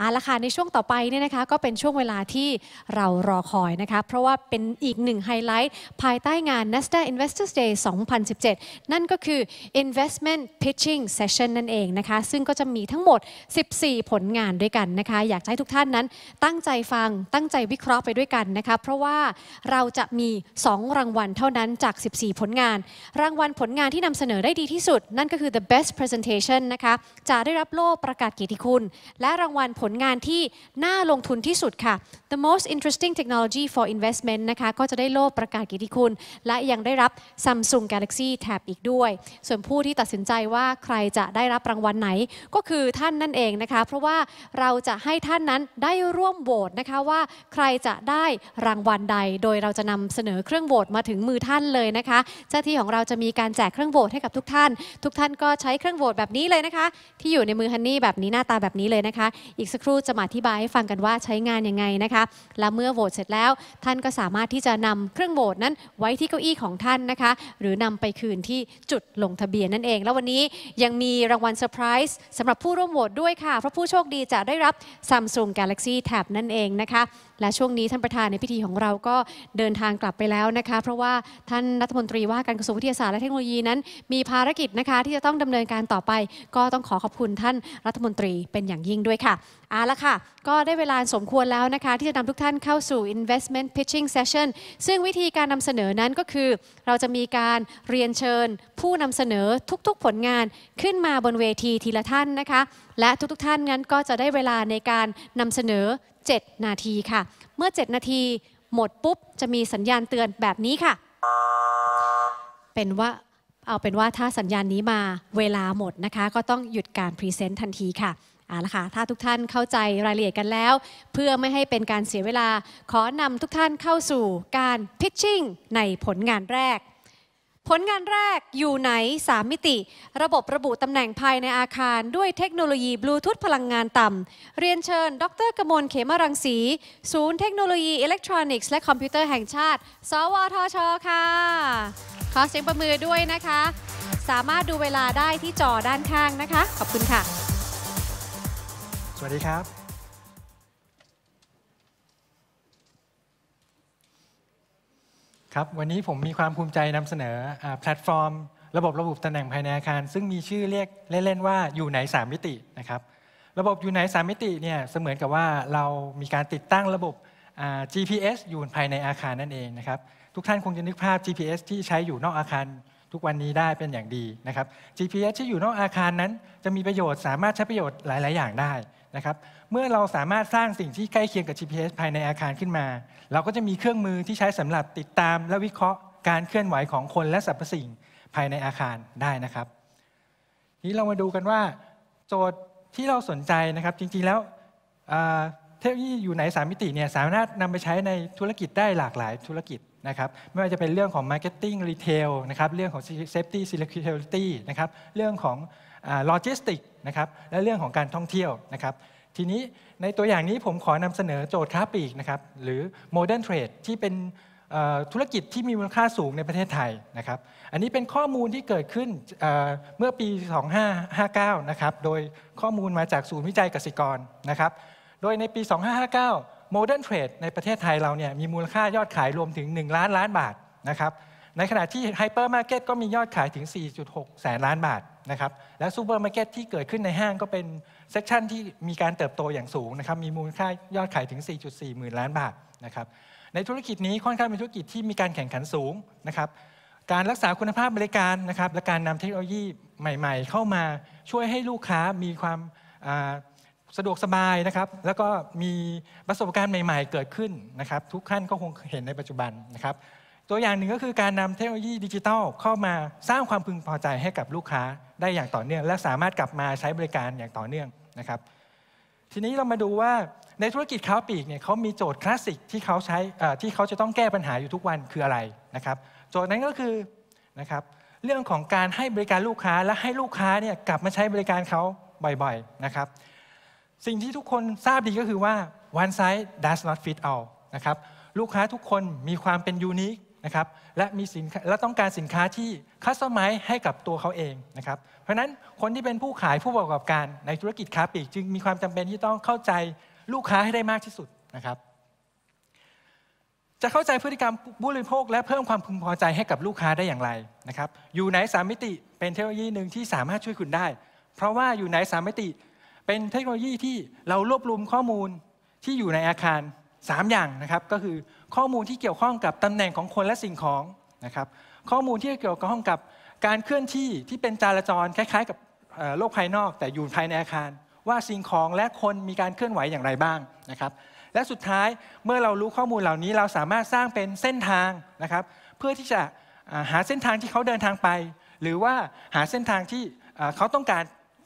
อาละค่ะในช่วงต่อไปเนี่ยนะคะก็เป็นช่วงเวลาที่เรารอคอยนะคะเพราะว่าเป็นอีกหนึ่งไฮไลท์ภายใต้งาน NASDAQ Investors Day 2017 นั่นก็คือ Investment Pitching Session นั่นเองนะคะซึ่งก็จะมีทั้งหมด 14 ผลงานด้วยกันนะคะอยากให้ทุกท่านนั้นตั้งใจฟังตั้งใจวิเคราะห์ไปด้วยกันนะคะเพราะว่าเราจะมี 2 รางวัลเท่านั้นจาก 14 ผลงาน รางวัลผลงานที่นำเสนอได้ดีที่สุด นั่นก็คือ the best presentation นะคะจะได้รับโล่ประกาศเกียรติคุณ และรางวัลผลงานที่น่าลงทุนที่สุดค่ะ The most interesting technology for investment นะคะก็จะได้โล่ประกาศกิติคุณ และยังได้รับ Samsung Galaxy Tab อีกด้วยส่วนผู้ที่ตัดสินใจว่าใครจะได้รับรางวัลไหน ก็คือท่านนั่นเองนะคะ เพราะว่าเราจะให้ท่านนั้นได้ร่วมโหวตนะคะว่าใครจะได้รางวัลใด โดยเราจะนำเสนอเครื่องโหวตมาถึงมือท่านเลยนะคะ เจ้าที่ของเราจะมีการแจกเครื่องโหวตให้กับทุกท่าน ทุกท่านก็ใช้เครื่องโหวตแบบนี้เลยนะคะ ที่อยู่ในมือฮันนี่แบบนี้หน้าตาแบบนี้เลยนะคะ อีกสักครู่จะมาอธิบายให้ฟังกันว่าใช้งานยังไงนะคะ และเมื่อโหวตเสร็จแล้วท่านก็สามารถที่จะนำเครื่องโหวตนั้นไว้ที่เก้าอี้ของท่านนะคะ หรือนำไปคืนที่จุดลงทะเบียนนั่นเอง แล้ววันนี้ยังมีรางวัลเซอร์ไพรส์สำหรับผู้ร่วมโหวตด้วยค่ะ เพราะผู้โชคดีจะได้รับ Samsung Galaxy Tab นั่นเองนะคะและช่วงนี้ท่านประธานในพิธีของเราก็เดินทางกลับไปแล้วนะคะ เพราะว่าท่านรัฐมนตรีว่าการกระทรวงวิทยาศาสตร์และเทคโนโลยีนั้น มีภารกิจนะคะ ที่จะต้องดำเนินการต่อไป ก็ต้องขอขอบคุณท่านรัฐมนตรีเป็นอย่างยิ่งด้วยค่ะเอาละค่ะ ก็ได้เวลาสมควรแล้วนะคะ ที่จะนำทุกท่านเข้าสู่ investment pitching session ซึ่งวิธีการนำเสนอนั้นก็คือ เราจะมีการเรียนเชิญผู้นำเสนอทุก ๆ ผลงานขึ้นมาบนเวทีทีละท่านนะคะ และทุกๆ ท่านนั้นก็จะได้เวลาในการนำเสนอ7นาทีค่ะ เมื่อ 7 นาทีหมดปุ๊บ จะมีสัญญาณเตือนแบบนี้ค่ะ เป็นว่าเอาเป็นว่าถ้าสัญญาณนี้มาเวลาหมดนะคะ ก็ต้องหยุดการพรีเซนต์ทันทีค่ะเอาละค่ะ ถ้าทุกท่านเข้าใจรายละเอียดกันแล้ว เพื่อไม่ให้เป็นการเสียเวลา ขอนำทุกท่านเข้าสู่การพิชชิ่งในผลงานแรกผลงานแรกอยู่ไหน3 มิติ ระบบระบุตำแหน่งภายในอาคารด้วยเทคโนโลยีบลูทูธพลังงานต่ำเรียนเชิญ ดรกมล เขมรังสี ศูนย์เทคโนโลยีอิเล็กทรอนิกส์และคอมพิวเตอร์แห่งชาติ สวทช ค่ะ ขอเสียงประมือด้วยนะคะ สามารถดูเวลาได้ที่จอด้านข้างนะคะ ขอบคุณค่ะ สวัสดีครับครับวันนี้ผมมีความภูมิใจนำเสนอแพลตฟอร์ม ระบบระบุตำแหน่งภายในอาคารซึ่งมีชื่อเรียกเล่นๆว่าอยู่ไหน3 มิตินะครับระบบอยู่ไหน3 มิติเนี่ยเสมือนกับว่าเรามีการติดตั้งระบบ GPS อยู่ภายในอาคารนั่นเองนะครับทุกท่านคงจะนึกภาพ GPS ที่ใช้อยู่นอกอาคารทุกวันนี้ได้เป็นอย่างดีนะครับ GPS ที่อยู่นอกอาคารนั้น จะมีประโยชน์สามารถใช้ประโยชน์หลาย ๆ อย่างได้นะครับเมื่อเราสามารถสร้างสิ่งที่ใกล้เคียงกับ GPS ภายในอาคารขึ้นมา เราก็จะมีเครื่องมือที่ใช้สำหรับติดตามและวิเคราะห์การเคลื่อนไหวของคนและสรรพสิ่งภายในอาคารได้นะครับนี้เรามาดูกันว่า โจทย์ที่เราสนใจนะครับ จริงๆแล้วเทคโนโลยีอยู่ใน3 มิติเนี่ยสามารถนำไปใช้ในธุรกิจได้หลากหลายธุรกิจนะครับ ไม่ว่าจะเป็นเรื่องของ Marketing Retail นะครับ เรื่องของ Safety Security นะครับ เรื่องของโลจิสติกนะครับ และเรื่องของการท่องเที่ยวนะครับทีนี้ในตัวอย่างนี้ผมขอนำเสนอโจทย์ค้าปลีกนะครับหรือ modern trade ที่เป็นธุรกิจที่มีมูลค่าสูงในประเทศไทยนะครับอันนี้เป็นข้อมูลที่เกิดขึ้นเมื่อปี 2559 นะครับโดยข้อมูลมาจากศูนย์วิจัยกสิกรนะครับโดยในปี 2559 Modern Trade ในประเทศไทยเราเนี่ยมีมูลค่ายอดขายรวมถึง 1 ล้านล้านบาทนะครับในขณะที่ Hypermarket ก็มียอดขายถึง 4.6 แสนล้านบาทนะครับและซูเปอร์มาร์เก็ตที่เกิดขึ้นในห้างก็เป็นเซกชันที่มีการเติบโตอย่างสูงนะครับมีมูลค่ายอดขายถึง 4.4 หมื่นล้านบาทนะครับ ในธุรกิจนี้ค่อนข้างเป็นธุรกิจที่มีการแข่งขันสูงนะครับการรักษาคุณภาพบริการนะครับและการนำเทคโนโลยีใหม่ๆ เข้ามาช่วยให้ลูกค้ามีความสะดวกสบายนะครับแล้วก็มีประสบการณ์ใหม่ๆเกิดขึ้นนะครับ ทุกท่านก็คงเห็นในปัจจุบันนะครับตัวอย่างหนึ่งก็คือการนำเทคโนโลยีดิจิทัลเข้ามาสร้างความพึงพอใจให้กับลูกค้าได้อย่างต่อเนื่องและสามารถกลับมาใช้บริการอย่างต่อเนื่องนะครับทีนี้เรามาดูว่าในธุรกิจค้าปลีกเนี่ยเขามีโจทย์คลาสสิกที่เขาใช้ที่เขาจะต้องแก้ปัญหาอยู่ทุกวันคืออะไรนะครับโจทย์นั้นก็คือนะครับเรื่องของการให้บริการลูกค้าและให้ลูกค้าเนี่ยกลับมาใช้บริการเขาบ่อยๆนะครับสิ่งที่ทุกคนทราบดีก็คือว่า one size does not fit all นะครับลูกค้าทุกคนมีความเป็นยูนิคนะครับและมีสินและต้องการสินค้าที่คัสตอมไมซ์ให้กับตัวเขาเองนะครับเพราะนั้นคนที่เป็นผู้ขายผู้ประกอบการในธุรกิจค้าปลีก จึงมีความจำเป็นที่ต้องเข้าใจลูกค้าให้ได้มากที่สุดนะครับจะเข้าใจพฤติกรรมผู้บริโภค และเพิ่มความพึงพอใจให้กับลูกค้าได้อย่างไรนะครับอยู่ไหนสามมิติเป็นเทคโนโลยีหนึ่งที่สามารถช่วยคุณได้ เพราะว่าอยู่ไหนสามมิติเป็นเทคโนโลยีที่เรารวบรวมข้อมูลที่อยู่ในอาคาร 3 อย่างนะครับ ก็คือข้อมูลที่เกี่ยวข้องกับตำแหน่งของคนและสิ่งของนะครับข้อมูลที่เกี่ยวข้องกับการเคลื่อนที่ที่เป็นจราจรคล้าย ๆ กับโลกภายนอก แต่อยู่ภายในอาคาร ว่าสิ่งของและคนมีการเคลื่อนไหวอย่างไรบ้างนะครับ และสุดท้ายเมื่อเรารู้ข้อมูลเหล่านี้เราสามารถสร้างเป็นเส้นทางนะครับเพื่อที่จะหาเส้นทางที่เขาเดินทางไป หรือว่าหาเส้นทางที่เขาต้องการ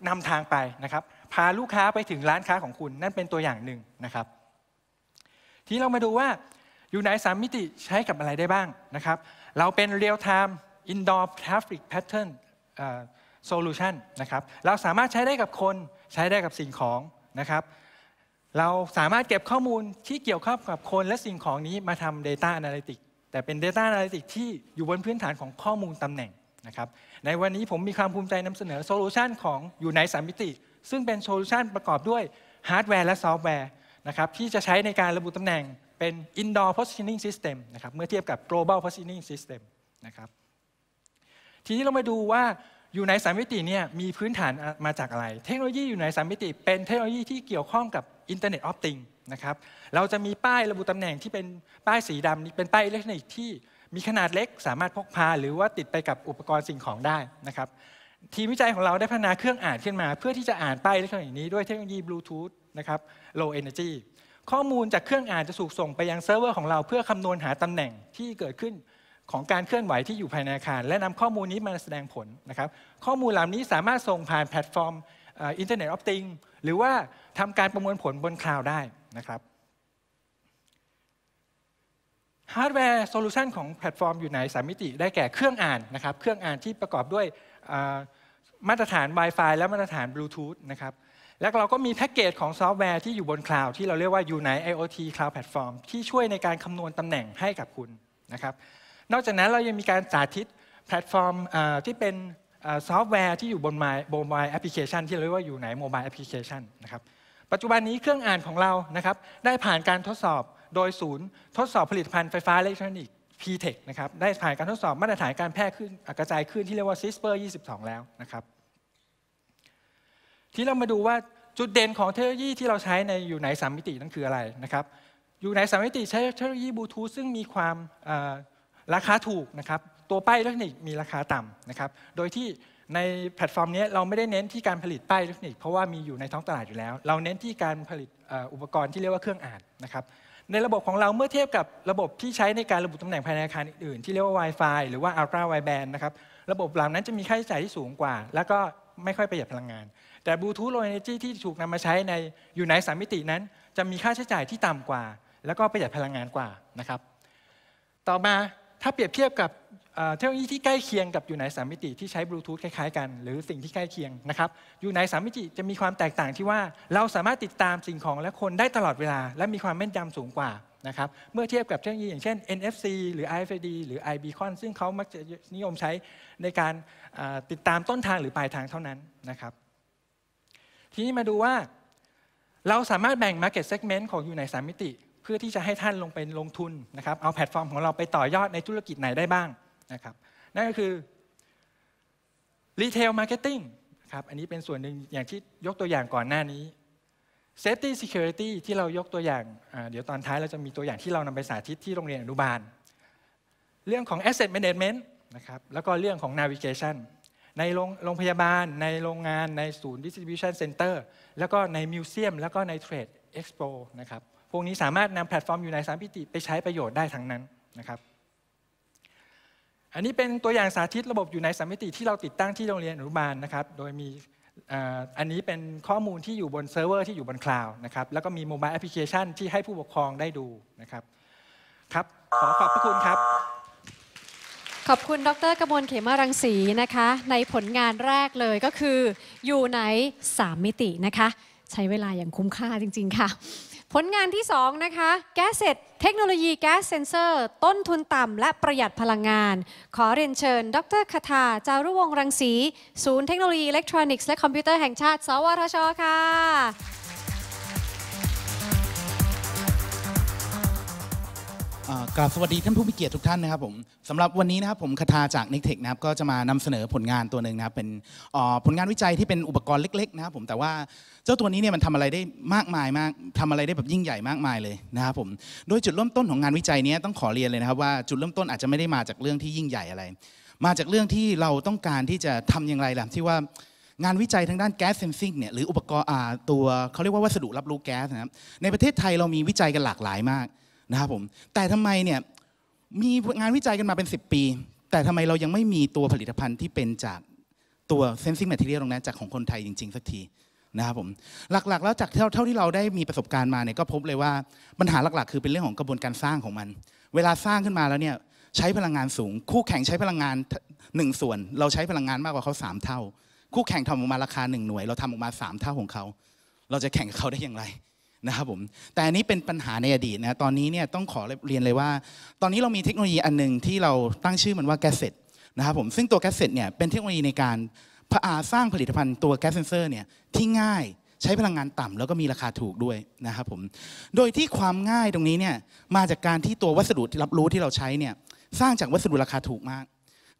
นำทางไปนะครับพาลูกค้าไปถึงร้านค้าของคุณนั่นเป็นตัวอย่างหนึ่งนะครับ ทีนี้เรามาดูว่าอยู่ใน3มิติใช้กับอะไรได้บ้างนะครับเราเป็น real time indoor traffic pattern solution นะครับเราสามารถใช้ได้กับคนใช้ได้กับสิ่งของนะครับเราสามารถเก็บข้อมูลที่เกี่ยวข้องกับคนและสิ่งของนี้มาทำ data analytics แต่เป็น data analytics ที่อยู่บนพื้นฐานของข้อมูลตำแหน่งนะครับในวันนี้ผมมีความภูมิใจนำเสนอโซลูชันของอยู่ใน3มิติ ซึ่งเป็นโซลูชันประกอบด้วยฮาร์ดแวร์และซอฟต์แวร์นะครับที่จะใช้ในการระบุตำแหน่งเป็น indoor positioning system นะครับ เมื่อเทียบกับ global positioning system นะครับ ทีนี้เรามาดูว่าอยู่ในสามมิติเนี่ยมีพื้นฐานมาจากอะไร เทคโนโลยีอยู่ในสามมิติ เป็นเทคโนโลยีที่เกี่ยวข้องกับอินเทอร์เน็ตออฟติงนะครับ เราจะมีป้ายระบุตำแหน่งที่เป็นป้ายสีดำนี่เป็นป้ายอิเล็กทรอนิกส์ที่มีขนาดเล็กสามารถพกพาหรือว่าติดไปกับอุปกรณ์สิ่งของได้นะครับ ทีมวิจัยของเราได้พัฒนาเครื่องอ่านขึ้นมา เพื่อที่จะอ่านป้ายอิเล็กทรอนิกส์นี้ด้วยเทคโนโลยีบลูทูธนะครับ low energy ข้อมูลจากเครื่องอ่านจะสูกส่งไปยังเซิร์ฟเวอร์ของเราเพื่อคำนวณหาตำแหน่งที่เกิดขึ้นของการเคลื่อนไหวที่อยู่ภายในอาคาร และนำข้อมูลนี้มาแสดงผลนะครับ ข้อมูลเหล่านี้สามารถส่งผ่านแพลตฟอร์มอินเทอร์เน็ตออฟติงหรือว่าทำการประมวลผลบนคลาวด์ได้นะครับฮาร์ดแวร์โซลูชันของแพลตฟอร์มอยู่ในสามมิติได้แก่เครื่องอ่านนะครับเครื่องอ่านที่ประกอบด้วยมาตรฐาน Wi-Fi และมาตรฐานบลูทูธนะครับและเราก็มีแพ็กเกจของซอฟต์แวร์ที่อยู่บนคลาวด์ที่เราเรียกว่า Unite IoT Cloud Platform ที่ช่วยในการคำนวณตำแหน่งให้กับคุณนะครับ นอกจากนั้น เรายังมีการสาธิตแพลตฟอร์มที่เป็นซอฟต์แวร์ที่อยู่บนโมบายแอปพลิเคชันที่เรียกว่าอยู่หนโมบายแอปพลิเคชันนะครับ ปัจจุบันนี้เครื่องอ่านของเรานะครับได้ผ่านการทดสอบโดยศูนย์ทดสอบผลิตภัณฑ์ไฟฟ้าอิเล็กทรอนิกส์ PTEC นะครับได้ผ่านการทดสอบมาตรฐานการแพร่ขึ้นกระจายขึ้นที่เรียกว่า CISPR 22 แล้วนะครับที่เรามาดูว่าจุดเด่นของเทคโนโลยีที่เราใช้ในอยู่ไหนสามมิตินั้นคืออะไรนะครับ อยู่ไหนสามมิติใช้เทคโนโลยีบลูทูธซึ่งมีความราคาถูกนะครับตัวป้ายเทคนิคมีราคาต่ำนะครับ โดยที่ในแพลตฟอร์มนี้เราไม่ได้เน้นที่การผลิตป้ายเทคนิคเพราะว่ามีอยู่ในท้องตลาดอยู่แล้ว เราเน้นที่การผลิตอุปกรณ์ที่เรียกว่าเครื่องอ่านนะครับในระบบของเราเมื่อเทียบกับระบบที่ใช้ในการระบุตำแหน่งภายในอาคารอื่นๆที่เรียกว่า Wi-Fi หรือว่า Ultra Wideband นะครับระบบเหล่านั้นจะมีค่าใช้จ่ายที่สูงกว่า แล้วก็ไม่ค่อยประหยัดพลังงานแต่บลูทูธโลเอเนจีที่ถูกนำมาใช้ในอยู่ในสามมิตินั้น จะมีค่าใช้จ่ายที่ต่ำกว่าแล้วก็ประหยัดพลังงานกว่านะครับ ต่อมาถ้าเปรียบเทียบกับเทคโนโลยีที่ใกล้เคียงกับอยู่ในสามมิติที่ใช้บลูทูธคล้ายๆกันหรือสิ่งที่ใกล้เคียงนะครับอยู่ในสามมิติจะมีความแตกต่างที่ว่าเราสามารถติดตามสิ่งของและคนได้ตลอดเวลา และมีความแม่นยำสูงกว่านะครับเมื่อเทียบกับเทคโนโลยีอย่างเช่น NFC หรือ RFID หรือ iBeacon ซึ่งเขามักจะนิยมใช้ในการติดตามต้นทางหรือปลายทางเท่านั้นนะครับทีนี้มาดูว่าเราสามารถแบ่ง Market Segment ของอยู่ในสามมิติเพื่อที่จะให้ท่านลงเป็นลงทุนนะครับเอาแพลตฟอร์มของเราไปต่อยอดในธุรกิจไหนได้บ้างนะครับนั่นก็คือ Retail Marketing ครับอันนี้เป็นส่วนหนึ่งอย่างที่ยกตัวอย่างก่อนหน้านี้ Safety Security ที่เรายกตัวอย่าง เดี๋ยวตอนท้ายเราจะมีตัวอย่างที่เรานำไปสาธิตที่โรงเรียนอนุบาลเรื่องของ Asset Management นะครับแล้วก็เรื่องของ Navigation ในโรงโรงพยาบาล ในโรงงานในศูนย์ distribution center แล้วก็ในมิวเซียมแล้วก็ในเทรดเอ็กซ์โปนะครับพวกนี้สามารถนำแพลตฟอร์มอยู่ในสามพิติไปใช้ประโยชน์ได้ทั้งนั้นนะครับ อันนี้เป็นตัวอย่างสาธิตระบบอยู่ในสามพิติที่เราติดตั้งที่โรงเรียนอนุบาลนะครับ โดยมีอันนี้เป็นข้อมูลที่อยู่บนเซิร์ฟเวอร์ที่อยู่บนคลาวด์นะครับแล้วก็มีโมบายแอปพลิเคชันที่ให้ผู้ปกครองได้ดูนะครับ ครับขอขอบพระคุณครับขอบคุณดรกรมลเขมารังสีนะคะ ในผลงานแรกเลยก็คืออยู่ใน3 มิตินะคะ ใช้เวลาอย่างคุ้มค่าจริงๆค่ะ ผลงานที่ 2 นะคะแก๊สเซ็ตเทคโนโลยีแก๊สเซนเซอร์ต้นทุนต่ำและประหยัดพลังงาน ขอเรียนเชิญ ดรคทาจารุวงรังสี ศูนย์เทคโนโลยีอิเล็กทรอนิกส์และคอมพิวเตอร์แห่งชาติสวทชค่ะกราบสวัสดีท่านผู้มีเกียรติทุกท่านนะครับผมสำหรับวันนี้นะครับผมคาทาจากนิกเทคนะครับก็จะมานำเสนอผลงานตัวหนึ่งนะครับเป็นผลงานวิจัยที่เป็นอุปกรณ์เล็กๆนะครับผมแต่ว่าเจ้าตัวนี้เนี่ยมันทำอะไรได้มากมายมากทำอะไรได้แบบยิ่งใหญ่มากมายเลยนะครับผมโดยจุดเริ่มต้นของงานวิจัยนี้ต้องขอเรียนเลยนะครับ ว่าจุดเริ่มต้นอาจจะไม่ได้มาจากเรื่องที่ยิ่งใหญ่อะไร มาจากเรื่องที่เราต้องการที่จะทำอย่างไรล่ะที่ว่างานวิจัยทางด้านแก๊สเซนซิงเนี่ยหรืออุปกรณ์ตัวเขาเรียกว่าวัสดุรับรู้แก๊สนะครับในประเทศไทยเรามีวิจัยกันหลากหลายมากนะครับผมแต่ทำไมเนี่ยมีงานวิจัยกันมาเป็น 10 ปี แต่ทำไมเรายังไม่มีตัวผลิตภัณฑ์ที่เป็นจากตัวเซนซิงแมทเทียลตรงนั้นจากของคนไทยจริง ๆสักทีนะครับผมหลักๆ แล้วจากเท่าที่เราได้มีประสบการณ์มาเนี่ยก็พบเลยว่าปัญหาหลักๆ คือเป็นเรื่องของกระบวนการสร้างของมัน เวลาสร้างขึ้นมาแล้วเนี่ยใช้พลังงานสูง คู่แข่งใช้พลังงาน 1 ส่วน เราใช้พลังงานมากกว่าเขา3 เท่า คู่แข่งทำออกมาราคา1หน่วย เราทำออกมา 3 เท่าของเขาเราจะแข่งกับเขาได้อย่างไรนะครับผมแต่อันนี้เป็นปัญหาในอดีตนะตอนนี้เนี่ยต้องขอเรียนเลยว่าตอนนี้เรามีเทคโนโลยีอันหนึ่งที่เราตั้งชื่อมันว่าแกสเซ็ตนะครับผมซึ่งตัวแกสเซ็ตเนี่ยเป็นเทคโนโลยีในการาสร้างผลิตภัณฑ์ตัวแกสเซนเซอร์เนี่ยที่ง่ายใช้พลังงานต่ำ แล้วก็มีราคาถูกด้วยนะครับผมโดยที่ความง่ายตรงนี้เนี่ยมาจากการที่ตัววัสดุรับรู้ที่เราใช้เนี่ยสร้างจากวัสดุราคาถูกมาก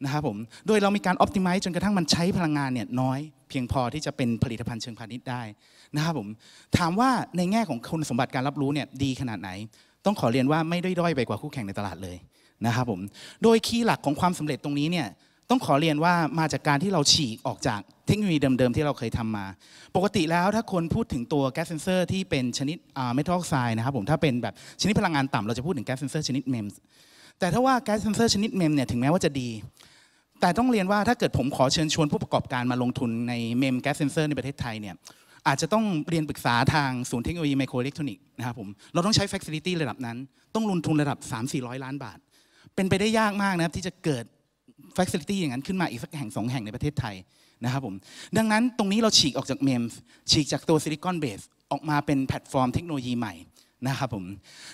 นะครับผมโดยเรามีการออพติมัซจนกระทั่งมันใช้พลังงานเนี่ยน้อย เพียงพอที่จะเป็นผลิตภัณฑ์เชิงพาณิชย์ได้นะครับผมถามว่าในแง่ของคุณสมบัติการรับรู้เนี่ยดีขนาดไหน ต้องขอเรียนว่าไม่ได้ด้อยไปกว่าคู่แข่งในตลาดเลยนะครับผม โดยคีย์หลักของความสำเร็จตรงนี้เนี่ยต้องขอเรียนว่ามาจากการที่เราฉีกออกจากเทคโนโลยีเดิมๆที่เราเคยทำมา ปกติแล้วถ้าคนพูดถึงตัวแก๊สเซนเซอร์ที่เป็นชนิดเมทัลออกไซด์นะครับผมถ้าเป็นแบบชนิดพลังงานต่ำเราจะพูดถึงแก๊สเซนเซอร์ชนิดเมมสแต่ถ้าว่าแก๊สเซนเซอร์ชนิดเมมเนี่ยถึงแม้ว่าจะดีแต่ต้องเรียนว่าถ้าเกิดผมขอเชิญชวนผู้ประกอบการมาลงทุนในเมมแก๊สเซนเซอร์ในประเทศไทยเนี่ยอาจจะต้องเรียนปรึกษาทางศูนย์เทคโนโลยีไมโครอิเล็กทรอนิกส์นะครับผมเราต้องใช้ f ซิลิตี้ระดับนั้น ต้องลงทุนระดับ 3-400 ล้านบาท เป็นไปได้ยากมากนะครับที่จะเกิด f ซิลิตี้อย่างนั้นขึ้นมาอีกสักแห่งสองแห่งในประเทศไทยนะครับผมดังนั้นตรงนี้เราฉีกออกจากเมมฉีกจากตัวซิลิคอนเบสออกมาเป็นแพลตฟอร์มเทคโนโลยีใหม่นะครับผม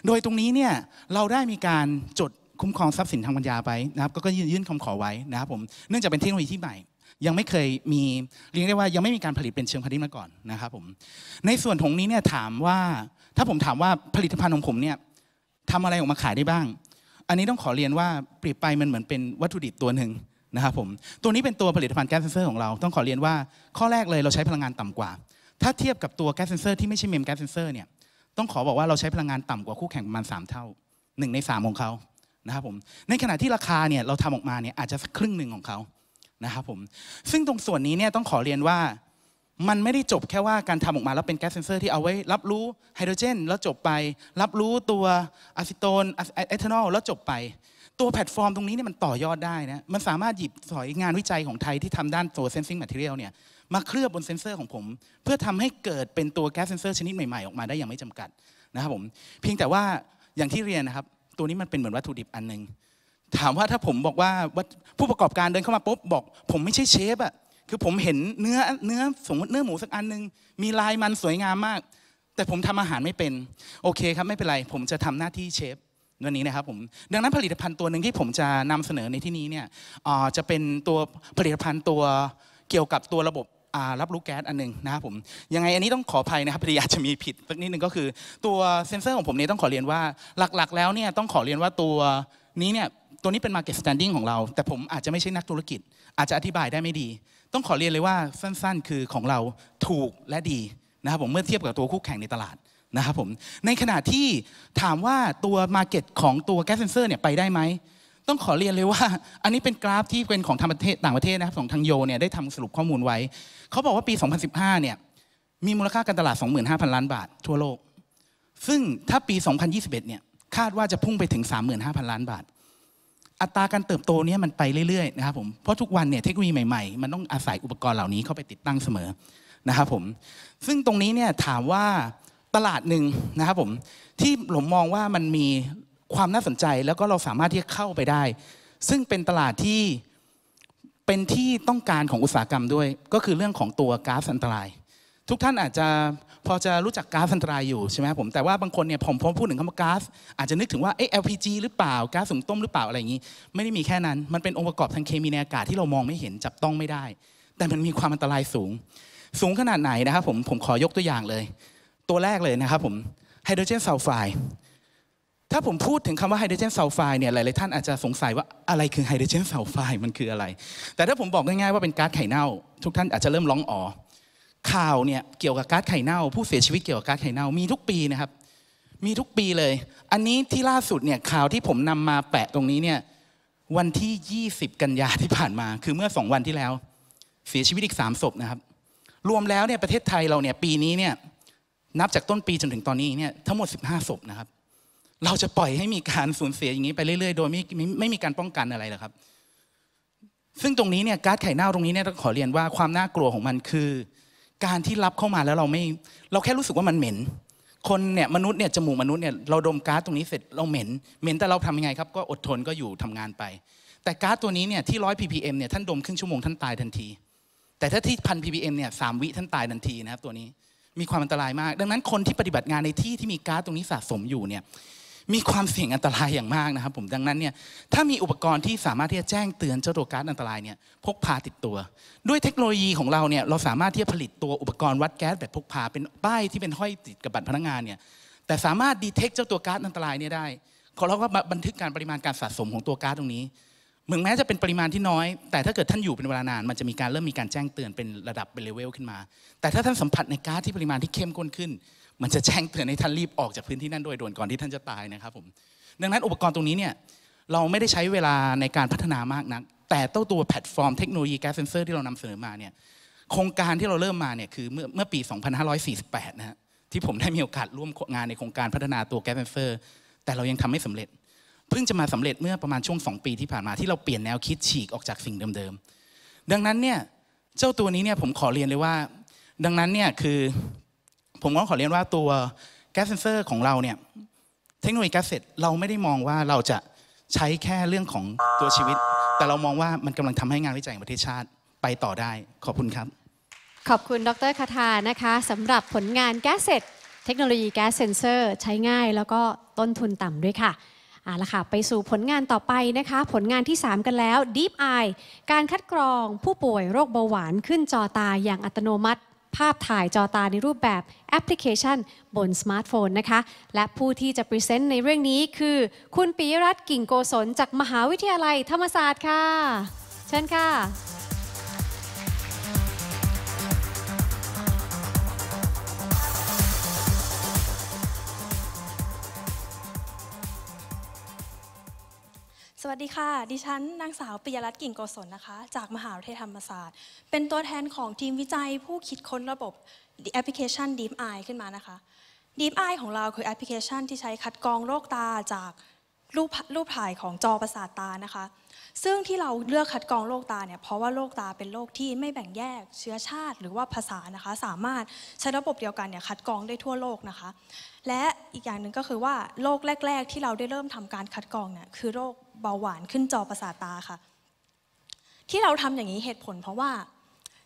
โดยตรงนี้เนี่ยเราได้มีการจดคุ้มครองทรัพย์สินทางปัญญาไปนะครับ ก็ยื่นคำขอไว้นะครับผมเนื่องจากเป็นเทคโนโลยีที่ใหม่ ยังไม่เคยมีเรียกได้ว่ายังไม่มีการผลิตเป็นเชิงพาณิชย์มาก่อนนะครับผมในส่วนของนี้เนี่ยถามว่า ถ้าผมถามว่าผลิตภัณฑ์ของผมเนี่ยทำอะไรออกมาขายได้บ้าง อันนี้ต้องขอเรียนว่าเปรียบไปมันเหมือนเป็นวัตถุดิบตัวหนึ่งนะครับผมตัวนี้เป็นตัวผลิตภัณฑ์แก๊สเซนเซอร์ของเราต้องขอเรียนว่าข้อแรกเลยเราใช้พลังงานต่ำกว่า ถ้าเทียบกับตัวแก๊สเซนเซอร์ที่ไม่ใช่เมมแก๊สเซนเซอร์เนี่ยต้องขอบอกว่าเราใช้พลังงานต่ำกว่าคู่แข่งประมาณ3เท่า1ใน3ของเขานะครับผม ในขณะที่ราคาเนี่ยเราทำออกมาเนี่ยอาจจะครึ่งหนึ่งของเขานะครับผม ซึ่งตรงส่วนนี้เนี่ยต้องขอเรียนว่า มันไม่ได้จบแค่ว่าการทำออกมาแล้วเป็นแก๊สเซนเซอร์ที่เอาไว้ รับรู้ไฮโดรเจน แล้วจบไป รับรู้ตัวอะซิโตนเอทานอล แล้วจบไป ตัวแพลตฟอร์มตรงนี้เนี่ยมันต่อยอดได้นะมันสามารถหยิบสอยงานวิจัยของไทยที่ทำด้านตัวเซนซิงแมทเทียลเนี่ยมาเคลือบบนเซนเซอร์ของผม เพื่อทำให้เกิดเป็นตัวแก๊สเซนเซอร์ชนิดใหม่ๆออกมาได้อย่างไม่จำกัดนะครับผมเพียงแต่ว่าอย่างที่เรียนนะครับตัวนี้มันเป็นเหมือนวัตถุดิบอันหนึ่งถามว่าถ้าผมบอกว่าผู้ประกอบการเดินเข้ามาปุ๊บบอก ผมไม่ใช่เชฟอะคือผมเห็นเนื้อเนื้อสมมติเนื้อหมูสักอันหนึ่งมีลายมันสวยงามมาก แต่ผมทำอาหารไม่เป็นโอเคครับไม่เป็นไรผมจะทำหน้าที่เชฟวันนี้นะครับ ผมดังนั้นผลิตภัณฑ์ตัวหนึ่งที่ผมจะนำเสนอในที่นี้เนี่ยจะเป็นตัวผลิตภัณฑ์ตัวเกี่ยวกับตัวระบบรับรู้แก๊สอันนึงนะครับผม ยังไง อันนี้ต้องขออภัยนะครับพอดีอาจจะมีผิดสักนิดนึงก็คือตัวเซ็นเซอร์ของผมนี้ต้องขอเรียนว่าหลักๆแล้วเนี่ยต้องขอเรียนว่าตัวนี้เนี่ยตัวนี้เป็น Market Standing ของเรา แต่ผมอาจจะไม่ใช่นักธุรกิจ อาจจะอธิบายได้ไม่ดี ต้องขอเรียนเลยว่า สั้นๆ คือของเราถูกและดีนะครับผมเมื่อเทียบกับตัวคู่แข่งในตลาดนะครับผมในขณะที่ถามว่าตัว Market ของตัวแก๊สเซนเซอร์เนี่ยไปได้ไหมต้องขอเรียนเลยว่าอันนี้เป็นกราฟที่เป็นของทางประเทศต่างประเทศนะครับของทางโยเนี่ยได้ทำสรุปข้อมูลไว้ เขาบอกว่าปี 2015 เนี่ยมีมูลค่าการตลาด 25,000 ล้านบาททั่วโลก ซึ่งถ้าปี 2021 เนี่ยคาดว่าจะพุ่งไปถึง 35,000 ล้านบาท อัตราการเติบโตเนี่ยมันไปเรื่อยๆนะครับผมเพราะทุกวันเนี่ยเทคโนโลยีใหม่ๆ มันต้องอาศัยอุปกรณ์เหล่านี้เข้าไปติดตั้งเสมอนะครับผมซึ่งตรงนี้เนี่ยถามว่าตลาดหนึ่งนะครับผมที่ผมมองว่ามันมีความน่าสนใจแล้วก็เราสามารถที่จะเข้าไปได้ ซึ่งเป็นตลาดที่เป็นที่ต้องการของอุตสาหกรรมด้วย ก็คือเรื่องของตัวก๊าซอันตราย ทุกท่านอาจจะพอจะรู้จักก๊าซอันตรายอยู่ใช่ไหมผม แต่ว่าบางคนเนี่ย ผมพพูดถึงคำว่าก๊าซอาจจะนึกถึงว่าเอ๊ะ LPG หรือเปล่าก๊าซสูงต้มหรือเปล่า อะไรอย่างนี้ ไม่ได้มีแค่นั้น มันเป็นองค์ประกอบทางเคมีในอากาศที่เรามองไม่เห็นจับต้องไม่ได้ แต่มันมีความอันตรายสูง สูงขนาดไหนนะครับผมผมขอยกตัวอย่างเลย ตัวแรกเลยนะครับผมไฮโดรเจนซัลไฟด์ถ้าผมพูดถึงคำว่าไฮเดรเจนซัลไฟด์เนี่ยหลายๆ ท่านอาจจะสงสัยว่าอะไรคือไฮเดรเจนซัลไฟด์มันคืออะไร แต่ถ้าผมบอกง่ายๆว่าเป็นก๊าซไข่เน่า ทุกท่านอาจจะเริ่มร้องอ๋อข่าวเนี่ยเกี่ยวกับก๊าซไข่เน่า ผู้เสียชีวิตเกี่ยวกับก๊าซไข่เน่ามีทุกปีนะครับมีทุกปีเลย อันนี้ที่ล่าสุดเนี่ยข่าวที่ผมนำมาแปะตรงนี้เนี่ยวันที่20กันยาที่ผ่านมา คือเมื่อ 2 วันที่แล้ว เสียชีวิตอีก3ศพนะครับรวมแล้วเนี่ยประเทศไทยเราเนี่ยปีนี้เนี่ยนับจากต้นปีจนถึงตอนนี้เนี่ยทั้งหมด15ศพนะครับเราจะปล่อยให้มีการสูญเสียอย่างนี้ไปเรื่อยๆ โดยไม่ไม่มีการป้องกันอะไรหรอครับ ซึ่งตรงนี้เนี่ยการไข่เน่าตรงนี้เนี่ยขอเรียนว่าความน่ากลัวของมันคือ การที่รับเข้ามาแล้วเราไม่เราแค่รู้สึกว่ามันเหม็น คนเนี่ยมนุษย์เนี่ยจมูกมนุษย์เนี่ยเราดมก๊าซตรงนี้เสร็จเราเหม็นเหม็นแต่เราทำยังไงครับ ก็อดทนก็อยู่ทำงานไป แต่ก๊าซตัวนี้เนี่ยที่ร้อย ppm เนี่ยท่านดมครึ่งชั่วโมงท่านตายทันที แต่ถ้าที่พัน ppm เนี่ยสามวิท่านตายทันทีนะครับตัวนี้มีความอันตรายมาก ดังนั้นคนที่ปฏิบัติงานในที่ที่มีก๊าซตรงนี้สะสมอยู่เนี่ยมีความเสี่ยงอันตรายอย่างมากนะครับผมดังนั้นเนี่ยถ้ามีอุปกรณ์ที่สามารถที่จะแจ้งเตือนเจ้าตัวก๊าซอันตรายเนี่ยพกพาติดตัว ด้วยเทคโนโลยีของเราเนี่ยเราสามารถที่จะผลิตตัวอุปกรณ์วัดแก๊ส แบบพกพาเป็นป้ายที่เป็นห้อยติดกับบัตรพนักงานเนี่ยแต่สามารถดีเทคเจ้าตัวก๊าซอันตรายเนี่ยได้เขาเราก็บันทึกการปริมาณการสะสมของตัวก๊าซตรงนี้เหมือนแม้จะเป็นปริมาณที่น้อย แต่ถ้าเกิดท่านอยู่เป็นเวลานาน มันจะมีการเริ่มมีการแจ้งเตือนเป็นระดับ เป็นเลเวลขึ้นมา แต่ถ้าท่านสัมผัสในก๊าซที่ปริมาณที่เข้มข้นขึ้นมันจะแจ้งเตือนให้ท่านรีบออกจากพื้นที่นั่นโดยด่วนก่อนที่ท่านจะตายนะครับผม ดังนั้นอุปกรณ์ตรงนี้เนี่ย เราไม่ได้ใช้เวลาในการพัฒนามากนักแต่เจ้าตัวแพลตฟอร์มเทคโนโลยีแก๊สเซนเซอร์ที่เรานำเสนอมาเนี่ยโครงการที่เราเริ่มมาเนี่ย คือเมื่อเมื่อปี 2548 นะฮะที่ผมได้มีโอกาสร่วมงานในโครงการพัฒนาตัวแก๊สเซนเซอร์ แต่เรายังทำไม่สำเร็จเพิ่งจะมาสำเร็จเมื่อประมาณช่วง2ปีที่ผ่านมาที่เราเปลี่ยนแนวคิดฉีกออกจากสิ่งเดิมๆดังนั้นเนี่ยเจ้าตัวนี้เนี่ยผมขอเรียนเลยว่า ดังนั้นเนี่ยคือผมก็ขอเรียนว่าตัวแก๊สเซนเซอร์ของเราเนี่ยเทคโนโลยีแก๊สเซตเราไม่ได้มองว่าเราจะใช้แค่เรื่องของตัวชีวิต แต่เรามองว่ามันกำลังทำให้งานวิจัยของประเทศชาติไปต่อได้ขอบคุณครับ ขอบคุณดรคาทานะคะสำหรับผลงานแก๊สเซตเทคโนโลยีแก๊สเซนเซอร์ ใช้ง่ายแล้วก็ต้นทุนต่ำด้วยค่ะเอาละค่ะ ไปสู่ผลงานต่อไปนะคะ ผลงานที่ 3 กันแล้ว Deep Eye การคัดกรองผู้ป่วยโรคเบาหวานขึ้นจอตาอย่างอัตโนมัติภาพถ่ายจอตาในรูปแบบแอปพลิเคชัน บนสมาร์ทโฟนนะคะ และผู้ที่จะพรีเซนต์ในเรื่องนี้คือ คุณปิยรัตน์กิ่งโกศลจากมหาวิทยาลัยธรรมศาสตร์ค่ะ เชิญค่ะสวัสดีค่ะ ดิฉันนางสาวปิยรัตน์กิ่งโกศลนะคะ จากมหาวิทยาลัยธรรมศาสตร์ เป็นตัวแทนของทีมวิจัยผู้คิดค้นระบบแอปพลิเคชัน DeepEye ขึ้นมานะคะ DeepEye ของเราคือแอปพลิเคชันที่ใช้คัดกรองโรคตาจากรูปรูปถ่ายของจอประสาทตานะคะ ซึ่งที่เราเลือกคัดกรองโรคตาเนี่ย เพราะว่าโรคตาเป็นโรคที่ไม่แบ่งแยกเชื้อชาติหรือว่าภาษานะคะ สามารถใช้ระบบเดียวกันเนี่ยคัดกรองได้ทั่วโลกนะคะ และอีกอย่างหนึ่งก็คือว่าโรคแรก ๆ ที่เราได้เริ่มทำการคัดกรองเนี่ยคือโรคเบาหวานขึ้นจอประสาทตาค่ะ ที่เราทำอย่างนี้เหตุผลเพราะว่า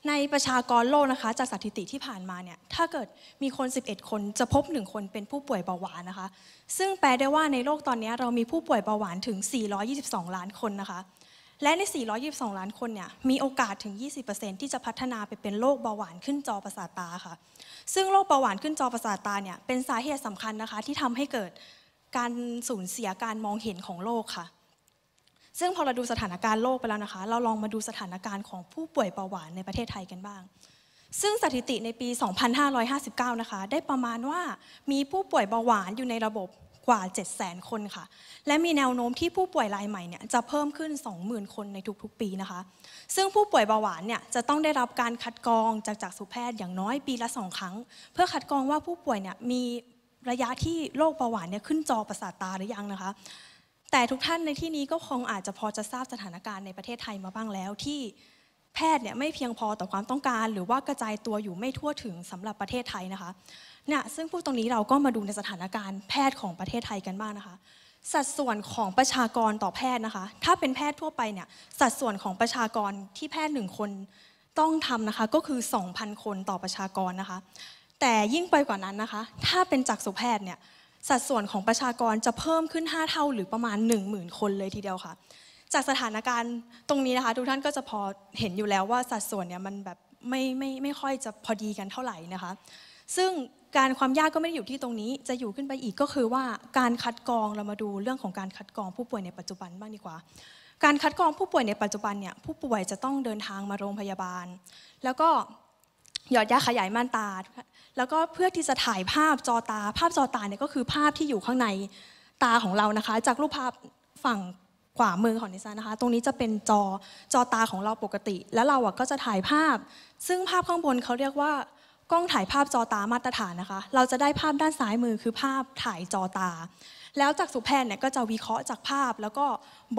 ในประชากรโลกนะคะจากสถิติที่ผ่านมาเนี่ยถ้าเกิดมีคน 11 คนจะพบ1คนเป็นผู้ป่วยเบาหวานนะคะซึ่งแปลได้ว่าในโลกตอนนี้เรามีผู้ป่วยเบาหวานถึง 422 ล้านคนนะคะ และใน 422 ล้านคนเนี่ยมีโอกาสถึง 20%ที่จะพัฒนาไปเป็นโรคเบาหวานขึ้นจอประสาทตาค่ะ ซึ่งโรคเบาหวานขึ้นจอประสาทตาเนี่ยเป็นสาเหตุสำคัญนะคะ ที่ทำให้เกิดการสูญเสียการมองเห็นของโลกค่ะซึ่งพอเราดูสถานการณ์โลกไปแล้วนะคะ เราลองมาดูสถานการณ์ของผู้ป่วยเบาหวานในประเทศไทยกันบ้าง ซึ่งสถิติในปี 2559 นะคะ ได้ประมาณว่ามีผู้ป่วยเบาหวานอยู่ในระบบกว่า 700,000 คนค่ะ และมีแนวโน้มที่ผู้ป่วยรายใหม่เนี่ยจะเพิ่มขึ้น 20,000 คนในทุก ๆ ปีนะคะ ซึ่งผู้ป่วยเบาหวานเนี่ยจะต้องได้รับการคัดกรองจากจากสุแพทย์อย่างน้อยปีละ 2 ครั้ง เพื่อคัดกรองว่าผู้ป่วยเนี่ยมีระยะที่โรคเบาหวานเนี่ยขึ้นจอประสาทตาหรือยังนะคะแต่ทุกท่านในที่นี้ก็คงอาจจะพอจะทราบสถานการณ์ในประเทศไทยมาบ้างแล้วที่แพทย์เนี่ยไม่เพียงพอต่อความต้องการ หรือว่ากระจายตัวอยู่ไม่ทั่วถึงสำหรับประเทศไทยนะคะเนี่ยซึ่งพูดตรงนี้เราก็มาดูในสถานการณ์แพทย์ของประเทศไทยกันบ้างนะคะสัดส่วนของประชากรต่อแพทย์นะคะถ้าเป็นแพทย์ทั่วไปเนี่ยสัดส่วนของประชากรที่แพทย์หนึ่งคนต้องทำนะคะก็คือ 2,000 คนต่อประชากรนะคะ แต่ยิ่งไปกว่านั้นนะคะถ้าเป็นจักษุแพทย์เนี่ยสัดส่วนของประชากรจะเพิ่มขึ้น 5 เท่าหรือประมาณ 10,000คนเลยทีเดียวค่ะ จากสถานการณ์ตรงนี้นะคะ ทุกท่านก็จะพอเห็นอยู่แล้วว่าสัดส่วนเนี่ยมันแบบไม่ไม่ไม่ค่อยจะพอดีกันเท่าไหร่นะคะ ซึ่งการความยากก็ไม่ได้อยู่ที่ตรงนี้ จะอยู่ขึ้นไปอีกก็คือว่าการคัดกรองเรามาดูเรื่องของการคัดกรองผู้ป่วยในปัจจุบันบ้างดีกว่า การคัดกรองผู้ป่วยในปัจจุบันเนี่ยผู้ป่วยจะต้องเดินทางมาโรงพยาบาล แล้วก็หยอดยาขยายม่านตาแล้วก็เพื่อที่จะถ่ายภาพจอตาภาพจอตาเนี่ยก็คือภาพที่อยู่ข้างในตาของเรานะคะ จากรูปภาพฝั่งขวามือของนิสานะคะ ตรงนี้จะเป็นจอจอตาของเราปกติ แล้วเราอ่ะก็จะถ่ายภาพ ซึ่งภาพข้างบนเขาเรียกว่ากล้องถ่ายภาพจอตามาตรฐานนะคะ เราจะได้ภาพด้านซ้ายมือคือภาพถ่ายจอตา แล้วจากสุแพทย์เนี่ยก็จะวิเคราะห์จากภาพ แล้วก็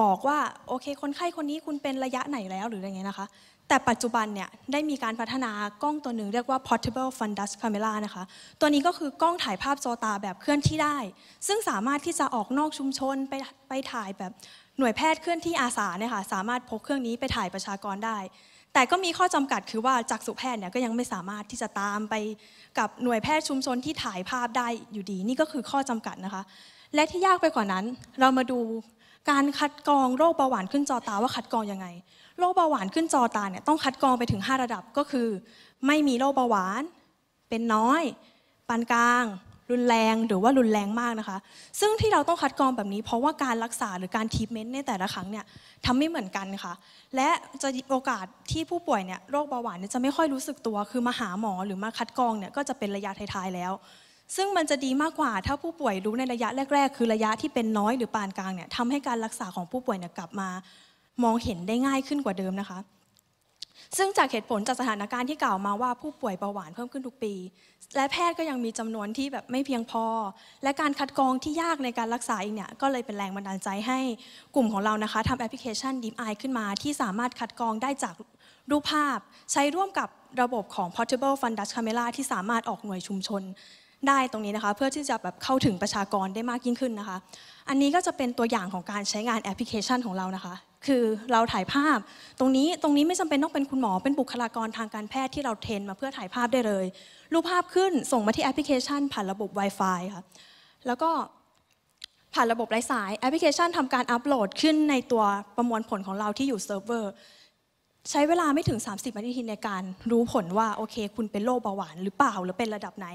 บอกว่าโอเค คนไข้คนนี้คุณเป็นระยะไหนแล้วหรืออะไรเงี้ยนะคะแต่ปัจจุบันเนี่ยได้มีการพัฒนากล้องตัวหนึ่งเรียกว่า portable fundus camera นะคะ ตัวนี้ก็คือกล้องถ่ายภาพจอตาแบบเคลื่อนที่ได้ ซึ่งสามารถที่จะออกนอกชุมชนไปไปถ่ายแบบหน่วยแพทย์เคลื่อนที่อาสาเนี่ยค่ะสามารถพกเครื่องนี้ไปถ่ายประชากรได้ แต่ก็มีข้อจำกัดคือว่าจักษุแพทย์เนี่ยก็ยังไม่สามารถที่จะตามไป กับหน่วยแพทย์ชุมชนที่ถ่ายภาพได้อยู่ดีนี่ก็คือข้อจำกัดนะคะ และที่ยากไปกว่านั้นเรามาดูการคัดกรองโรคเบาหวานขึ้นจอตาว่าคัดกรองยังไงโรคเบาหวานขึ้นจอตาเนี่ยต้องคัดกรองไปถึง 5 ระดับก็คือ ไม่มีโรคเบาหวาน เป็นน้อย ปานกลาง รุนแรงหรือว่ารุนแรงมากนะคะ ซึ่งที่เราต้องคัดกรองแบบนี้ เพราะว่าการรักษาหรือการทีเมนต์ในแต่ละครั้งเนี่ยทำไม่เหมือนกันนะค่ะ และจะโอกาสที่ผู้ป่วยเนี่ยโรคเบาหวานเนี่ยจะไม่ค่อยรู้สึกตัวคือมาหาหมอหรือมาคัดกรองเนี่ยก็จะเป็นระยะท้ายๆแล้ว ซึ่งมันจะดีมากกว่าถ้าผู้ป่วยรู้ในระยะแรก ๆ คือระยะที่เป็นน้อยหรือปานกลางเนี่ยทำให้การรักษาของผู้ป่วยเนี่ยกลับมามองเห็นได้ง่ายขึ้นกว่าเดิมนะคะ ซึ่งจากเหตุผลจากสถานการณ์ที่กล่าวมาว่าผู้ป่วยเบาหวานเพิ่มขึ้นทุกปี และแพทย์ก็ยังมีจำนวนที่แบบไม่เพียงพอ และการคัดกรองที่ยากในการรักษาเองเนี่ย ก็เลยเป็นแรงบันดาลใจให้กลุ่มของเรานะคะทำแอปพลิเคชัน Deep Eye ขึ้นมา ที่สามารถคัดกรองได้จากรูปภาพ ใช้ร่วมกับระบบของ Portable Fundus Camera ที่สามารถออกหน่วยชุมชนได้ตรงนี้นะคะ เพื่อที่จะแบบเข้าถึงประชากรได้มากยิ่งขึ้นนะคะ อันนี้ก็จะเป็นตัวอย่างของการใช้งานแอปพลิเคชันของเรานะคะคือเราถ่ายภาพตรงนี้ตรงนี้ไม่จำเป็นต้องเป็นคุณหมอเป็นบุคลากรทางการแพทย์ที่เราเทรนมาเพื่อถ่ายภาพได้เลย รูปภาพขึ้นส่งมาที่แอปพลิเคชันผ่านระบบ Wi-Fi ค่ะแล้วก็ผ่านระบบไร้สาย แอปพลิเคชันทำการอัปโหลดขึ้นในตัวประมวลผลของเราที่อยู่เซิร์ฟเวอร์ ใช้เวลาไม่ถึง 30นาทีในการรู้ผลว่าโอเค คุณเป็นโรคเบาหวานหรือเปล่าหรือเป็นระดับไหน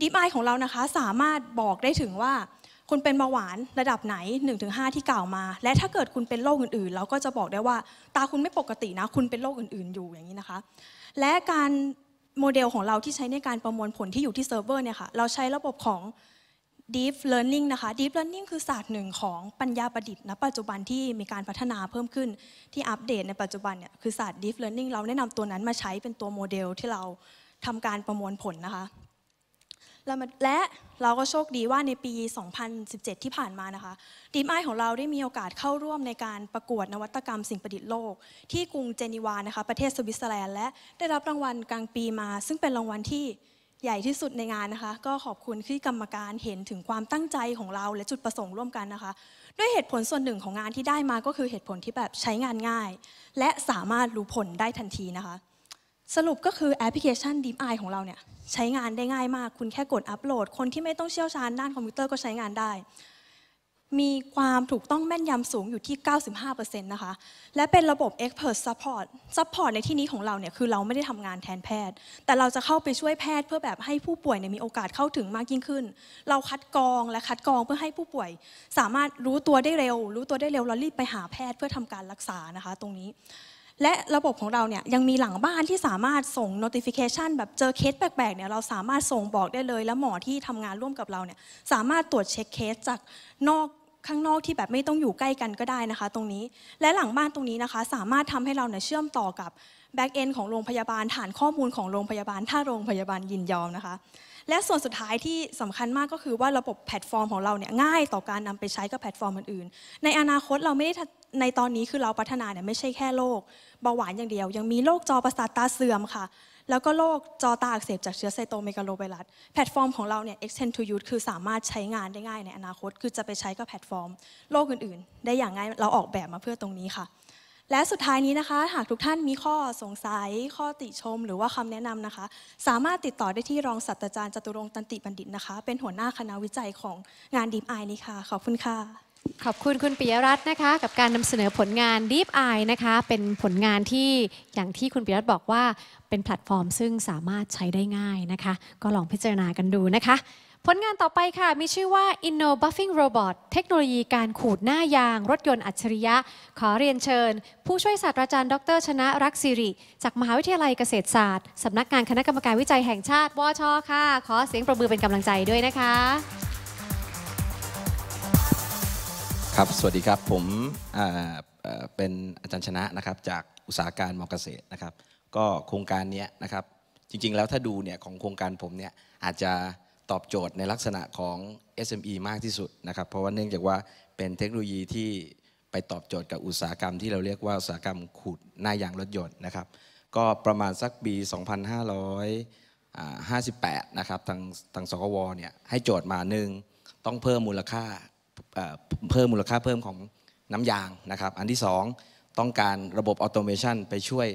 ดีไอของเรานะคะสามารถบอกได้ถึงว่าคุณเป็นเบาหวานระดับไหน 1-5 ที่กล่าวมา และถ้าเกิดคุณเป็นโรคอื่น ๆ เราก็จะบอกได้ว่าตาคุณไม่ปกตินะ คุณเป็นโรคอื่นๆ อยู่อย่างนี้นะคะ และการโมเดลของเราที่ใช้ในการประมวลผลที่อยู่ที่เซิร์ฟเวอร์เนี่ยค่ะ เราใช้ระบบของ Deep Learning นะคะ Deep Learning คือศาสตร์หนึ่ง ของปัญญาประดิษฐ์ณปัจจุบันที่มีการพัฒนาเพิ่มขึ้น ที่อัปเดตในปัจจุบันเนี่ยคือศาสตร์ Deep Learning เราแนะนำตัวนั้นมาใช้เป็นตัวโมเดลที่เราทำการประมวลผลนะคะและเราก็โชคดีว่าในปี 2017 ที่ผ่านมานะคะทีมไอของเราได้มีโอกาสเข้าร่วมในการประกวดนวัตกรรมสิ่งประดิษฐ์โลก ที่กรุงเจนีวานะคะ ประเทศสวิตเซอร์แลนด์ และได้รับรางวัลกลางปีมา ซึ่งเป็นรางวัลที่ใหญ่ที่สุดในงานนะคะ ก็ขอบคุณที่กรรมการเห็นถึงความตั้งใจของเราและจุดประสงค์ร่วมกันนะคะ ด้วยเหตุผลส่วนหนึ่งของงานที่ได้มาก็คือเหตุผลที่แบบใช้งานง่าย และสามารถรู้ผลได้ทันทีนะคะสรุปก็คือแอปพลิเคชัน DeepEye ของเราเนี่ยใช้งานได้ง่ายมาก คุณแค่กดอัปโหลด คนที่ไม่ต้องเชี่ยวชาญด้านคอมพิวเตอร์ก็ใช้งานได้ มีความถูกต้องแม่นยำสูงอยู่ที่95%นะคะและเป็นระบบ Expert Support Support ในที่นี้ของเราเนี่ยคือเราไม่ได้ทำงานแทนแพทย์ แต่เราจะเข้าไปช่วยแพทย์เพื่อแบบให้ผู้ป่วยเนี่ยมีโอกาสเข้าถึงมากยิ่งขึ้น เราคัดกรองและคัดกรองเพื่อให้ผู้ป่วย สามารถรู้ตัวได้เร็วรู้ตัวได้เร็วเรารีบไปหาแพทย์ เพื่อทำการรักษานะคะตรงนี้และระบบของเราเนี่ยยังมีหลังบ้านที่สามารถส่ง notification แบบเจอเคสแปลกๆเนี่ยเราสามารถส่งบอกได้เลย แล้วหมอที่ทำงานร่วมกับเราเนี่ยสามารถตรวจเช็คเคส จากนอกข้างนอกที่แบบไม่ต้องอยู่ใกล้กันก็ได้นะคะ ตรงนี้ และหลังบ้านตรงนี้นะคะสามารถทำให้เราเนี่ยเชื่อมต่อกับแบ็กเอนของโรงพยาบาลฐานข้อมูลของโรงพยาบาลถ้าโรงพยาบาลยินยอมนะคะและส่วนสุดท้ายที่สำคัญมากก็คือว่าระบบแพลตฟอร์มของเราเนี่ยง่ายต่อการนำไปใช้กับแพลตฟอร์มอื่นๆในอนาคตเราไม่ได้ในตอนนี้คือเราพัฒนาเนี่ยไม่ใช่แค่โรคเบาหวานอย่างเดียว ยังมีโรคจอประสาทตาเสื่อมค่ะ แล้วก็โรคจอตาอักเสบจากเชื้อไซโตเมกาโลไวรัส แพลตฟอร์มของเราเนี่ย extend to use คือสามารถใช้งานได้ง่าย ในอนาคตคือจะไปใช้กับแพลตฟอร์มโรคอื่นๆ ได้อย่างง่ายเราออกแบบมาเพื่อตรงนี้ค่ะและสุดท้ายนี้นะคะ หากทุกท่านมีข้อสงสัย ข้อติชมหรือว่าคำแนะนำนะคะ สามารถติดต่อได้ที่รองศาสตราจารย์จตุรงตันติบัณฑิตนะคะ เป็นหัวหน้าคณะวิจัยของงานดีมไอนี้ค่ะขอบคุณค่ะขอบคุณคุณปิยรัตน์นะคะ กับการนำเสนอผลงาน Deep Eye นะคะเป็นผลงานที่อย่างที่คุณปิยรัตน์บอกว่า เป็นแพลตฟอร์มซึ่งสามารถใช้ได้ง่ายนะคะ ก็ลองพิจารณากันดูนะคะผลงานต่อไปค่ะ มีชื่อว่า Inno Buffing Robot เทคโนโลยีการขูดหน้ายาง รถยนต์อัจฉริยะ ขอเรียนเชิญ ผู้ช่วยศาสตราจารย์ดรชนะรักศิริ จากมหาวิทยาลัยเกษตรศาสตร์สำนักงานคณะกรรมการวิจัยแห่งชาติวชค่ะ ขอเสียงประมือเป็นกำลังใจด้วยนะคะ ครับสวัสดีครับผมเป็นอาจารย์ชนะนะครับจากอุตสาหการมอเกษตรนะครับ ก็โครงการนี้นะครับจริง ๆแล้วถ้าดูเนี่ยของโครงการผมเนี่ยอาจจะตอบโจทย์ในลักษณะของ SME มากที่สุดนะครับ เพราะว่าเนื่องจากว่าเป็นเทคโนโลยีที่ไปตอบโจทย์กับอุตสาหกรรมที่เราเรียกว่าอุตสาหกรรมขูดหน้ายางรถยนต์นะครับ ก็ประมาณสักปี 2558นะครับทางทางสกวเนี่ยให้โจทย์มาหนึ่งต้องเพิ่มมูลค่าเพิ่มมูลค่าเพิ่มของน้ำยางนะครับ อันที่ 2 ต้องการระบบออโตเมชันไปช่วย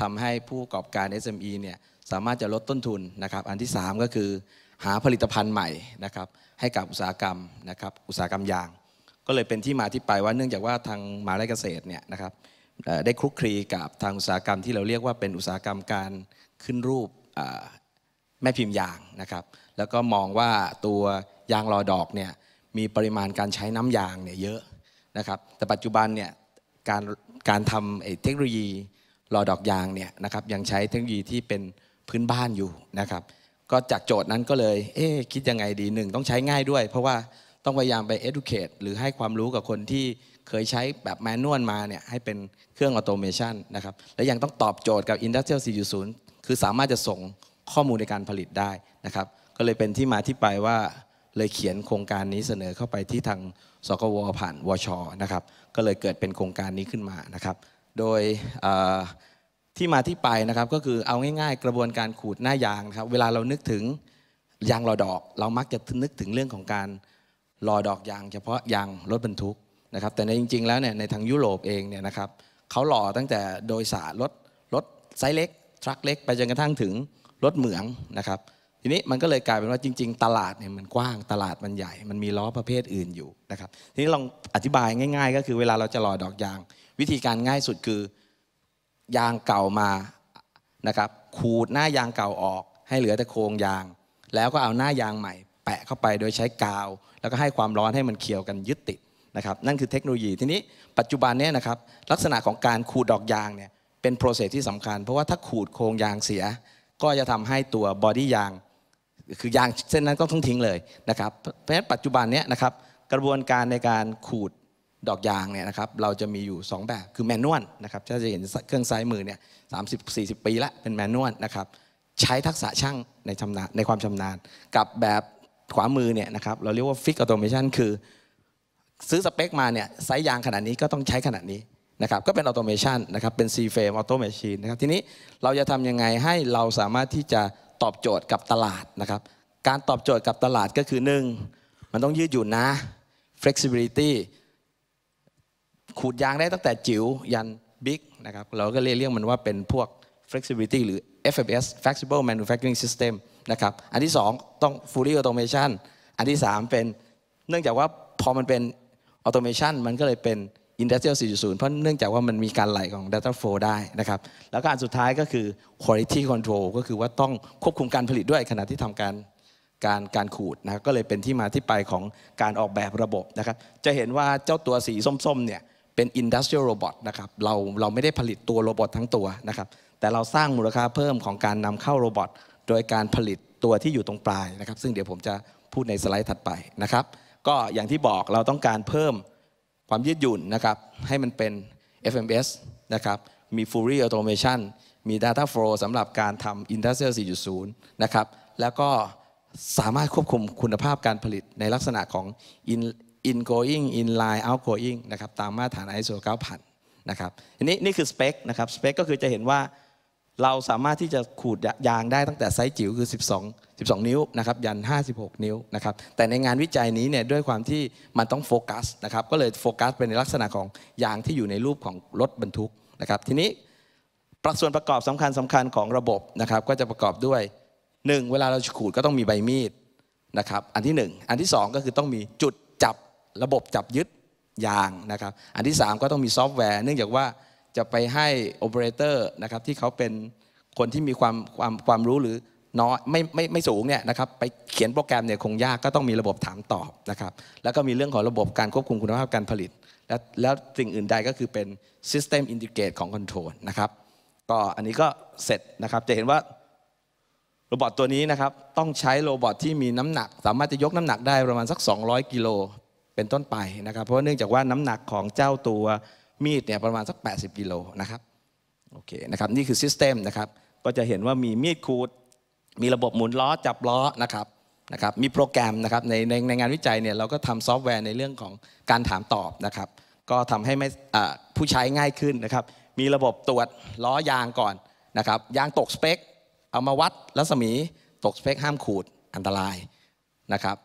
ทำให้ผู้ประกอบการ SME เนี่ยสามารถจะลดต้นทุนนะครับ อันที่ 3 ก็คือหาผลิตภัณฑ์ใหม่นะครับให้กับอุตสาหกรรมนะครับอุตสาหกรรมยาง ก็เลยเป็นที่มาที่ไปว่าเนื่องจากว่าทางมาาลัยเกษตรเนี่ยนะครับได้คลุกคลีกับทางอุตสาหกรรมที่เราเรียกว่าเป็นอุตสาหกรรมการขึ้นรูปแม่พิมพ์ยางนะครับ แล้วก็มองว่าตัวยางรอดอกเนี่ยมีปริมาณการใช้น้ำยางเนี่ยเยอะนะครับแต่ปัจจุบันเนี่ย การการทำเทคโนโลยีรอดอกยางเนี่ยนะครับยังใช้เทคโนโลยีที่เป็นพื้นบ้านอยู่นะครับก็จากโจทย์นั้นก็เลยเอ๊คิดยังไงดีหนึ่ง ต้องใช้ง่ายด้วยเพราะว่าต้องพยายามไป educate หรือให้ความรู้กับคนที่เคยใช้แบบแมนนวลมาเนี่ยให้เป็นเครื่องออโตเมชันนะครับและยังต้องตอบโจทย์กับ Industrial 4.0 คือสามารถจะส่งข้อมูลในการผลิตได้นะครับ ก็เลยเป็นที่มาที่ไปว่า เลยเขียนโครงการนี้เสนอเข้าไปที่ทางสกวผ่าน วชนะครับก็เลยเกิดเป็นโครงการนี้ขึ้นมานะครับ โดยที่มาที่ไปนะครับก็คือเอาง่ายๆ กระบวนการขูดหน้ายางครับเวลาเรานึกถึง ยางรอดอกเรามักจะนึกถึงเรื่องของการรอดอกยาง เฉพาะยางรถบรรทุกนะครับแต่ในจริง ๆ แล้วเนี่ยในทางยุโรปเองเนี่ยนะครับเขาหล่อตั้งแต่โดยสารรถรถไซส์เล็กทรัคเล็กไปจนกระทั่งถึงรถเหมืองนะครับ ทีนี้มันก็เลยกลายเป็นว่าจริง ๆ ตลาดเนี่ยมันกว้างตลาดมันใหญ่มันมีล้อประเภทอื่นอยู่นะครับทีนี้ลองอธิบายง่าย ๆ ก็คือเวลาเราจะหล่อดอกยาง วิธีการง่ายสุดคือยางเก่ามานะครับ ขูดหน้ายางเก่าออก ให้เหลือแต่โครงยาง แล้วก็เอาหน้ายางใหม่ แปะเข้าไปโดยใช้กาว แล้วก็ให้ความร้อนให้มันเคี่ยวกันยึดติดนะครับ นั่นคือเทคโนโลยี ทีนี้ปัจจุบันเนี่ยนะครับ ลักษณะของการขูดดอกยางเนี่ยเป็นโปรเซสที่สำคัญ เพราะว่าถ้าขูดโครงยางเสีย ก็จะทำให้ตัวบอดี้ยางคือยางเส้นนั้นก็ต้องทิ้งเลยนะครับเพราะฉะนั้นปัจจุบันเนี้ยนะครับกระบวนการในการขูดดอกยางเนี่ยนะครับเราจะมีอยู่ 2 แบบคือแมนนวลนะครับถ้าจะเห็นเครื่องซ้ายมือเนี่ยสามสิบสี่สิบปีละเป็นแมนนวลนะครับใช้ทักษะช่างในชำนาญในความชำนาญ กับแบบขวามือเนี่ยนะครับเราเรียกว่าฟิกออโตเมชันคือ ซื้อสเปคมาเนี่ยไซส์ยางขนาดนี้ก็ต้องใช้ขนาดนี้นะครับก็เป็นออโตเมชันนะครับเป็นซีเฟมออโตเมชันนะครับทีนี้เราจะทำยังไงให้เราสามารถที่จะตอบโจทย์กับตลาดนะครับการตอบโจทย์กับตลาดก็คือ 1 มันต้องยืดหยุ่นนะ flexibility ขูดยางได้ตั้งแต่จิ๋วยันบิ๊กนะครับเราก็เรียกเรียกมันว่าเป็นพวก flexibility หรือ FMS flexible manufacturing system นะครับ อันที่ 2 ต้อง fully automation อันที่ 3 เป็นเนื่องจากว่าพอมันเป็น automation มันก็เลยเป็น industrial 4.0 เพราะเนื่องจากว่ามันมีการไหลของ data flow ได้นะครับ แล้วก็อันสุดท้ายก็คือ quality control ก็คือว่าต้องควบคุมการผลิตด้วยขณะที่ทำการการการขูดนะก็เลยเป็นที่มาที่ไปของการออกแบบระบบนะครับจะเห็นว่าเจ้าตัวสีส้มๆเนี่ยเป็น industrial robot นะครับ เราเราไม่ได้ผลิตตัวโรบอททั้งตัวนะครับ แต่เราสร้างมูลค่าเพิ่มของการนำเข้าโรบอทโดยการผลิตตัวที่อยู่ตรงปลายนะครับ ซึ่งเดี๋ยวผมจะพูดในสไลด์ถัดไปนะครับ ก็อย่างที่บอกเราต้องการเพิ่มความยืดหยุ่นนะครับ ให้มันเป็น FMS นะครับ มี Fury Automation มี Data Flow สำหรับการทำ Industrial 4.0นะครับ แล้วก็สามารถควบคุมคุณภาพการผลิตในลักษณะของ ingoing inline outgoing นะครับ ตามมาตรฐาน ISO 9000 นะครับอันนี้นี่คือสเปคนะครับสเปคก็คือจะเห็นว่าเราสามารถที่จะขูดยางได้ตั้งแต่ไซส์จิ๋วคือ 12 12 นิ้วนะครับ ยัน 56 นิ้วนะครับ แต่ในงานวิจัยนี้เนี่ย ด้วยความที่มันต้องโฟกัสนะครับ ก็เลยโฟกัสไปในลักษณะของยางที่อยู่ในรูปของรถบรรทุก นะครับ ทีนี้ประส่วนประกอบสำคัญสำคัญของระบบนะครับก็จะประกอบด้วย 1 เวลาเราขูดก็ต้องมีใบมีดนะครับอันที่ 1 อันที่ 2 ก็คือต้องมีจุดระบบจับยึดยางนะครับ อันที่ 3 ก็ต้องมีซอฟต์แวร์เนื่องจากว่าจะไปให้โอเปอเรเตอร์นะครับ ที่เขาเป็นคนที่มีความความความรู้หรือน้อยไม่ไม่ไม่สูงเนี่ยนะครับ ไปเขียนโปรแกรมเนี่ยคงยากก็ต้องมีระบบถามตอบนะครับ แล้วก็มีเรื่องของระบบการควบคุมคุณภาพการผลิต และแล้วสิ่งอื่นใดก็คือเป็น System Integrate ของ Control นะครับ ก็อันนี้ก็เสร็จนะครับจะเห็นว่าโรบอทตัวนี้นะครับต้องใช้โรบอทที่มีน้ำหนัก สามารถจะยกน้ำหนักได้ประมาณสัก 200กิโลเป็นต้นไปนะครับเพราะเนื่องจากว่าน้ำหนักของเจ้าตัวมีดเนี่ยประมาณสัก 80กิโลนะครับโอเคนะครับ นี่คือซิสเต็มนะครับ ก็จะเห็นว่ามีมีดขูด มีระบบหมุนล้อจับล้อนะครับนะครับ มีโปรแกรมนะครับในในงานวิจัยเนี่ยเราก็ทำซอฟต์แวร์ในเรื่องของการถามตอบนะครับ ก็ทำให้ไม่ผู้ใช้ง่ายขึ้นนะครับ มีระบบตรวจล้อยางก่อนนะครับ ยางตกสเปค เอามาวัดรัศมีตกสเปคห้ามขูดอันตรายนะครับ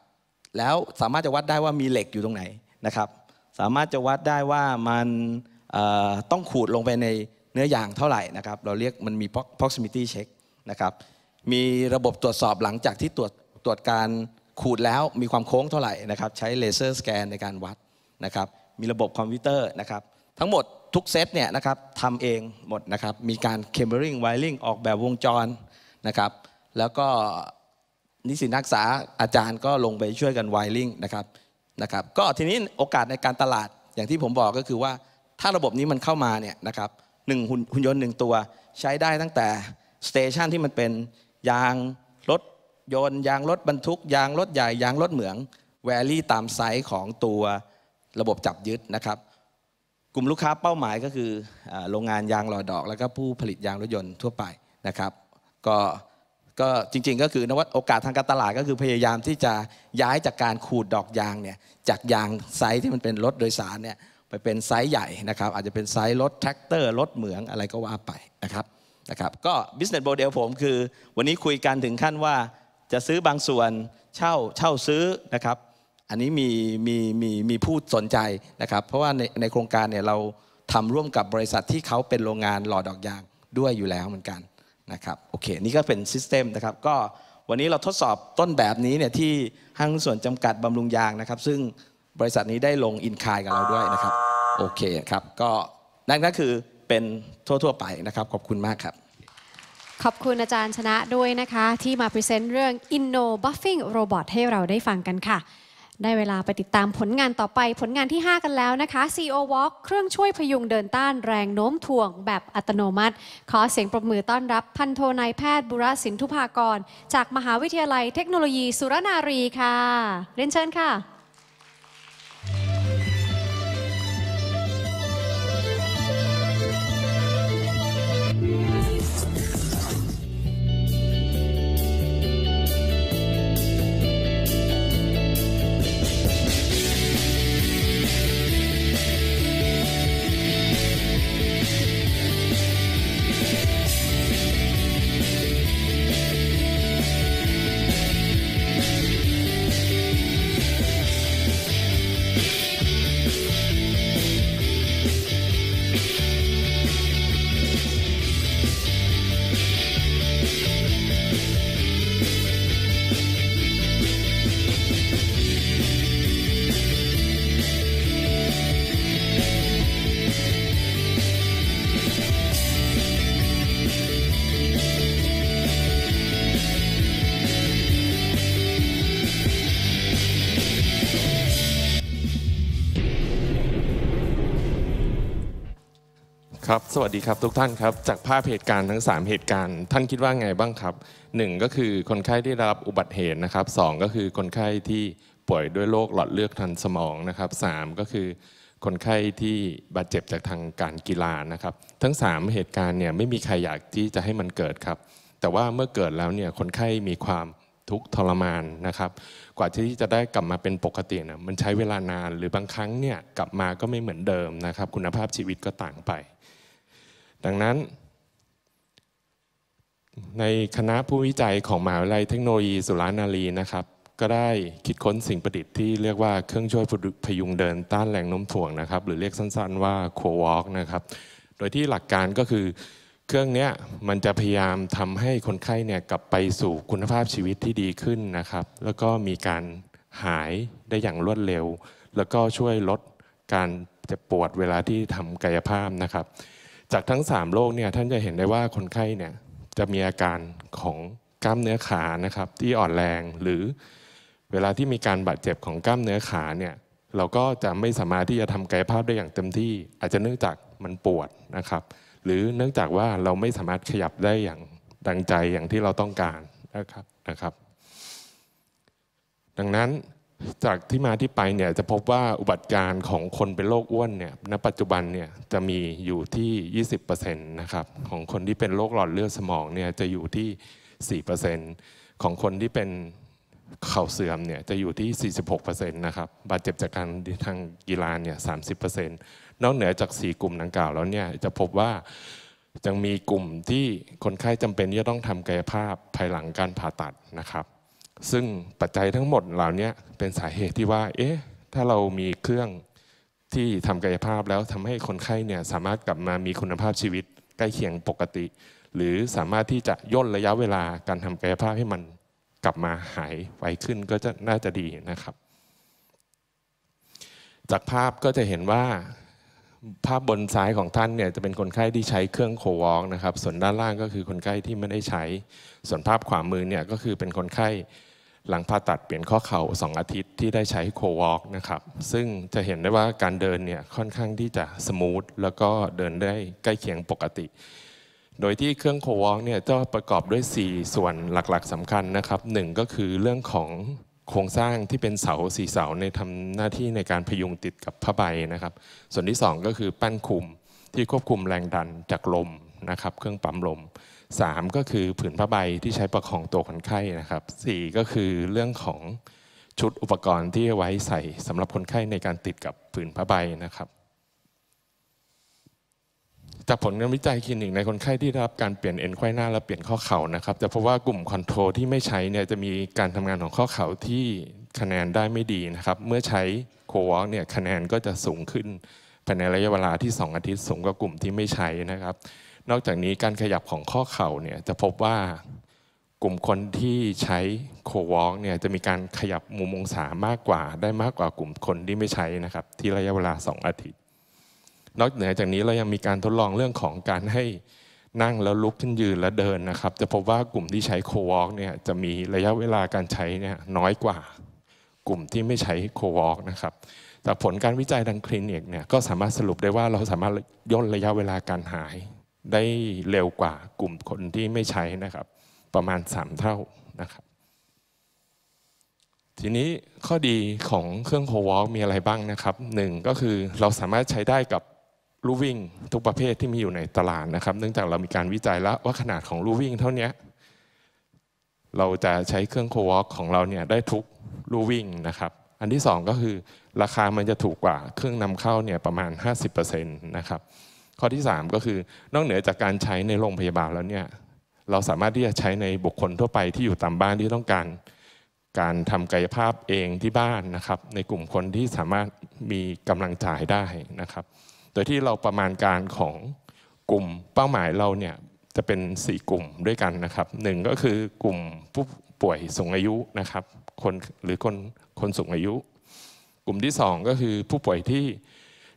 แล้วสามารถจะวัดได้ว่ามีเหล็กอยู่ตรงไหนนะครับ สามารถจะวัดได้ว่ามันต้องขูดลงไปในเนื้อยางเท่าไหร่นะครับเราเรียกมันมี proximity check นะครับมีระบบตรวจสอบหลังจากที่ตรวจตรวจการขูดแล้วมีความโค้งเท่าไหร่นะครับใช้เลเซอร์สแกนในการวัดนะครับมีระบบคอมพิวเตอร์นะครับทั้งหมดทุกเซตเนี่ยนะครับทำเองหมดนะครับมีการคมเบอร์ริงไวริงออกแบบวงจรนะครับแล้วก็นิสิตนักศึกษาอาจารย์ก็ลงไปช่วยกันไวริงนะครับนะครับ ก็ทีนี้โอกาสในการตลาดอย่างที่ผมบอกก็คือว่าถ้าระบบนี้มันเข้ามาเนี่ยนะครับหนึ่งหุ่นยนต์หนึ่งตัวใช้ได้ตั้งแต่สเตชันที่มันเป็นยางรถยนต์ ยางรถบรรทุกยางรถใหญ่ยางรถเหมืองแวรี่ตามไซส์ของตัวระบบจับยึดนะครับ กลุ่มลูกค้าเป้าหมายก็คือโรงงานยางหล่อดอก แล้วก็ผู้ผลิตยางรถยนต์ทั่วไปนะครับ ก็ก็จริงๆ ก็คือนวัตโอกาสทางการตลาดก็คือพยายามที่จะย้ายจากการขูดดอกยางเนี่ย จากยางไซส์ที่มันเป็นรถโดยสารเนี่ยไปเป็นไซส์ใหญ่นะครับ อาจจะเป็นไซส์รถแท็กเตอร์ รถเหมืองอะไรก็ว่าไปนะครับนะครับก็ business model ผมคือวันนี้คุยกันถึงขั้นว่า จะซื้อบางส่วนเช่าเช่าซื้อนะครับ อันนี้มีมีมีมีผู้สนใจนะครับ เพราะว่าในในโครงการเนี่ยเราทำร่วมกับบริษัทที่เขาเป็นโรงงานหล่อดอกยางด้วยอยู่แล้วเหมือนกันนะครับโอเค นี่ก็เป็นซิสเต็มนะครับ ก็วันนี้เราทดสอบต้นแบบนี้เนี่ย ที่ห้างส่วนจำกัดบำรุงยางนะครับ ซึ่งบริษัทนี้ได้ลงอินคายกับเราด้วยนะครับ โอเคครับ ก็นั่นก็คือเป็นทั่วๆไปนะครับ ขอบคุณมากครับ ขอบคุณอาจารย์ชนะด้วยนะคะ ที่มาพรีเซนต์เรื่อง Inno Buffing Robot ให้เราได้ฟังกันค่ะได้เวลาไปติดตามผลงานต่อไปผลงานที่ 5 กันแล้วนะคะ c o Walk เครื่องช่วยพยุงเดินต้านแรงโน้มถ่วงแบบอัตโนมัติ ขอเสียงปรบมือต้อนรับ พันโทนายแพทย์บุรสินทุภากร จากมหาวิทยาลัยเทคโนโลยีสุรนารีค่ะเรียนเชิญค่ะสวัสดีครับทุกท่านครับ จากภาพเหตุการณ์ทั้ง 3 เหตุการณ์ ท่านคิดว่าไงบ้างครับ 1 ก็คือคนไข้ที่รับอุบัติเหตุนะครับ 2 ก็คือคนไข้ที่ป่วยด้วยโรคหลอดเลือดทันสมองนะครับ3ก็คือคนไข้ที่บาดเจ็บจากทางการกีฬานะครับ ทั้ง 3 เหตุการณ์เนี่ยไม่มีใครอยากที่จะให้มันเกิดครับ แต่ว่าเมื่อเกิดแล้วเนี่ยคนไข้มีความทุกทรมานนะครับ กว่าที่จะได้กลับมาเป็นปกตินะมันใช้เวลานานหรือบางครั้งเนี่ยกลับมาก็ไม่เหมือนเดิมนะครับ คุณภาพชีวิตก็ต่างไปดังนั้นในคณะผู้วิจัยของมหาวิทยาลัยเทคโนโลยีสุรานารีนะครับ ก็ได้คิดค้นสิ่งประดิษฐ์ที่เรียกว่าเครื่องช่วยพยุงเดินต้านแรงโน้มถ่วงนะครับหรือเรียกสั้นๆว่าโควอล์กนะครับโดยที่หลักการก็คือเครื่องนี้มันจะพยายามทำให้คนไข้เนี่ยกลับไปสู่คุณภาพชีวิตที่ดีขึ้นนะครับ แล้วก็มีการหายได้อย่างรวดเร็ว แล้วก็ช่วยลดการเจ็บปวดเวลาที่ทำกายภาพนะครับจากทั้ง 3โรคเนี่ยท่านจะเห็นได้ว่าคนไข้เนี่ยจะมีอาการของกล้ามเนื้อขานะครับ ที่อ่อนแรงหรือเวลาที่มีการบาดเจ็บของกล้ามเนื้อขาเนี่ยเราก็จะไม่สามารถที่จะทำกายภาพได้อย่างเต็มที่อาจจะเนื่องจากมันปวดนะครับ หรือเนื่องจากว่าเราไม่สามารถขยับได้อย่างดังใจอย่างที่เราต้องการนะครับนะครับ ดังนั้นจากที่มาที่ไปเนี่ยจะพบว่าอุบัติการของคนเป็นโรคอ้วนเนี่ยณปัจจุบันเนี่ย จะมีอยู่ที่ 20%นะครับของคนที่เป็นโรคหลอดเลือดสมองเนี่ยจะอยู่ที่ 4%ของคนที่เป็นเข่าเสื่อมเนี่ยจะอยู่ที่ 46%นะครับบาดเจ็บจากการทางกีฬาเนี่ย30%นอกเหนือจาก 4 กลุ่มดังกล่าวแล้วเนี่ย จะพบว่ายังมีกลุ่มที่คนไข้จำเป็นที่จะต้องทำกายภาพภายหลังการผ่าตัดนะครับซึ่งปัจจัยทั้งหมดเหล่านี้เป็นสาเหตุที่ว่าเอ๊ะถ้าเรามีเครื่องที่ทำกายภาพแล้วทำให้คนไข้เนี่ยสามารถกลับมามีคุณภาพชีวิต ใกล้เคียงปกติ หรือสามารถที่จะย่นระยะเวลาการทำกายภาพให้มันกลับมาหายไวขึ้นก็จะน่าจะดีนะครับ จากภาพก็จะเห็นว่าภาพบนซ้ายของท่านเนี่ยจะเป็นคนไข้ที่ใช้เครื่องโควอลนะครับ ส่วนด้านล่างก็คือคนไข้ที่ไม่ได้ใช้ส่วนภาพขวามือเนี่ยก็คือเป็นคนไข้หลังผ่าตัดเปลี่ยนข้อเข่า 2 อาทิตย์ที่ได้ใช้โควอล์กนะครับซึ่งจะเห็นได้ว่าการเดินเนี่ยค่อนข้างที่จะสมูทแล้วก็เดินได้ใกล้เคียงปกติ โดยที่เครื่องโควอล์กเนี่ยจะประกอบด้วย 4 ส่วนหลักๆสำคัญนะครับหก็คือเรื่องของโครงสร้างที่เป็นเสาสีเสาในทำหน้าที่ในการพยุงติดกับผ้าใบนะครับส่วนที่ 2 ก็คือปั้นคุม ที่ควบคุมแรงดันจากลมนะครับเครื่องปั๊มลม3 ก็คือผืนผ้าใบที่ใช้ประคองตัวคนไข้นะครับ 4 ก็คือเรื่องของชุดอุปกรณ์ที่ไว้ใส่สำหรับคนไข้ในการติดกับผืนผ้าใบนะครับจากผลการวิจัยคลินิกในคนไข้ที่ได้รับการเปลี่ยน เอ็นไข้หน้าและเปลี่ยนข้อเข่านะครับจะพบว่ากลุ่มคอนโทรลที่ไม่ใช้เนี่ยจะมีการทำงานของข้อเข่าที่คะแนนได้ไม่ดีนะครับ เมื่อใช้โควอลเนี่ยคะแนนก็จะสูงขึ้นภายในระยะเวลาที่2อาทิตย์สูงกว่ากลุ่มที่ไม่ใช้นะครับนอกจากนี้การขยับของข้อเข่าเนี่ยจะพบว่ากลุ่มคนที่ใช้โควอล์กเนี่ยจะมีการขยับมุมองศามากกว่าได้มากกว่ากลุ่มคนที่ไม่ใช้นะครับที่ระยะเวลา 2 อาทิตย์ นอกเหนือจากนี้เรายังมีการทดลองเรื่องของการให้นั่งแล้วลุกขึ้นยืนแล้วเดินนะครับจะพบว่ากลุ่มที่ใช้โควอล์กเนี่ยจะมีระยะเวลาการใช้เนี่ยน้อยกว่ากลุ่มที่ไม่ใช้โควอล์กนะครับจากผลการวิจัยดังคลินิกเนี่ยก็สามารถสรุปได้ว่าเราสามารถย่นระยะเวลาการหายได้เร็วกว่ากลุ่มคนที่ไม่ใช้นะครับประมาณ 3 เท่านะครับ ทีนี้ข้อดีของเครื่องโควอลมีอะไรบ้างนะครับหนึ่งก็คือเราสามารถใช้ได้กับลูวิ่งทุกประเภทที่มีอยู่ในตลาดนะครับ เนื่องจากเรามีการวิจัยแล้วว่าขนาดของลูวิ่ง เท่านี้เราจะใช้เครื่องโควอลของเราเนี่ยได้ทุกลูวิ่งนะครับอันที่ 2 ก็คือ ราคามันจะถูกกว่าเครื่องนำเข้าเนี่ยประมาณ 50%นะครับข้อที่ 3 ก็คือนอกเหนือจากการใช้ในโรงพยาบาลแล้วเนี่ยเราสามารถที่จะใช้ในบุคคลทั่วไปที่อยู่ตามบ้านที่ต้องการ การทำกายภาพเองที่บ้านนะครับ ในกลุ่มคนที่สามารถมีกำลังจ่ายได้นะครับ โดยที่เราประมาณการของกลุ่มเป้าหมายเราเนี่ยจะเป็น 4 กลุ่มด้วยกันนะครับหนึ่งก็คือกลุ่มผู้ป่วยสูงอายุนะครับคนหรือคนคนสูงอายุ กลุ่มที่ 2 ก็คือผู้ป่วยที่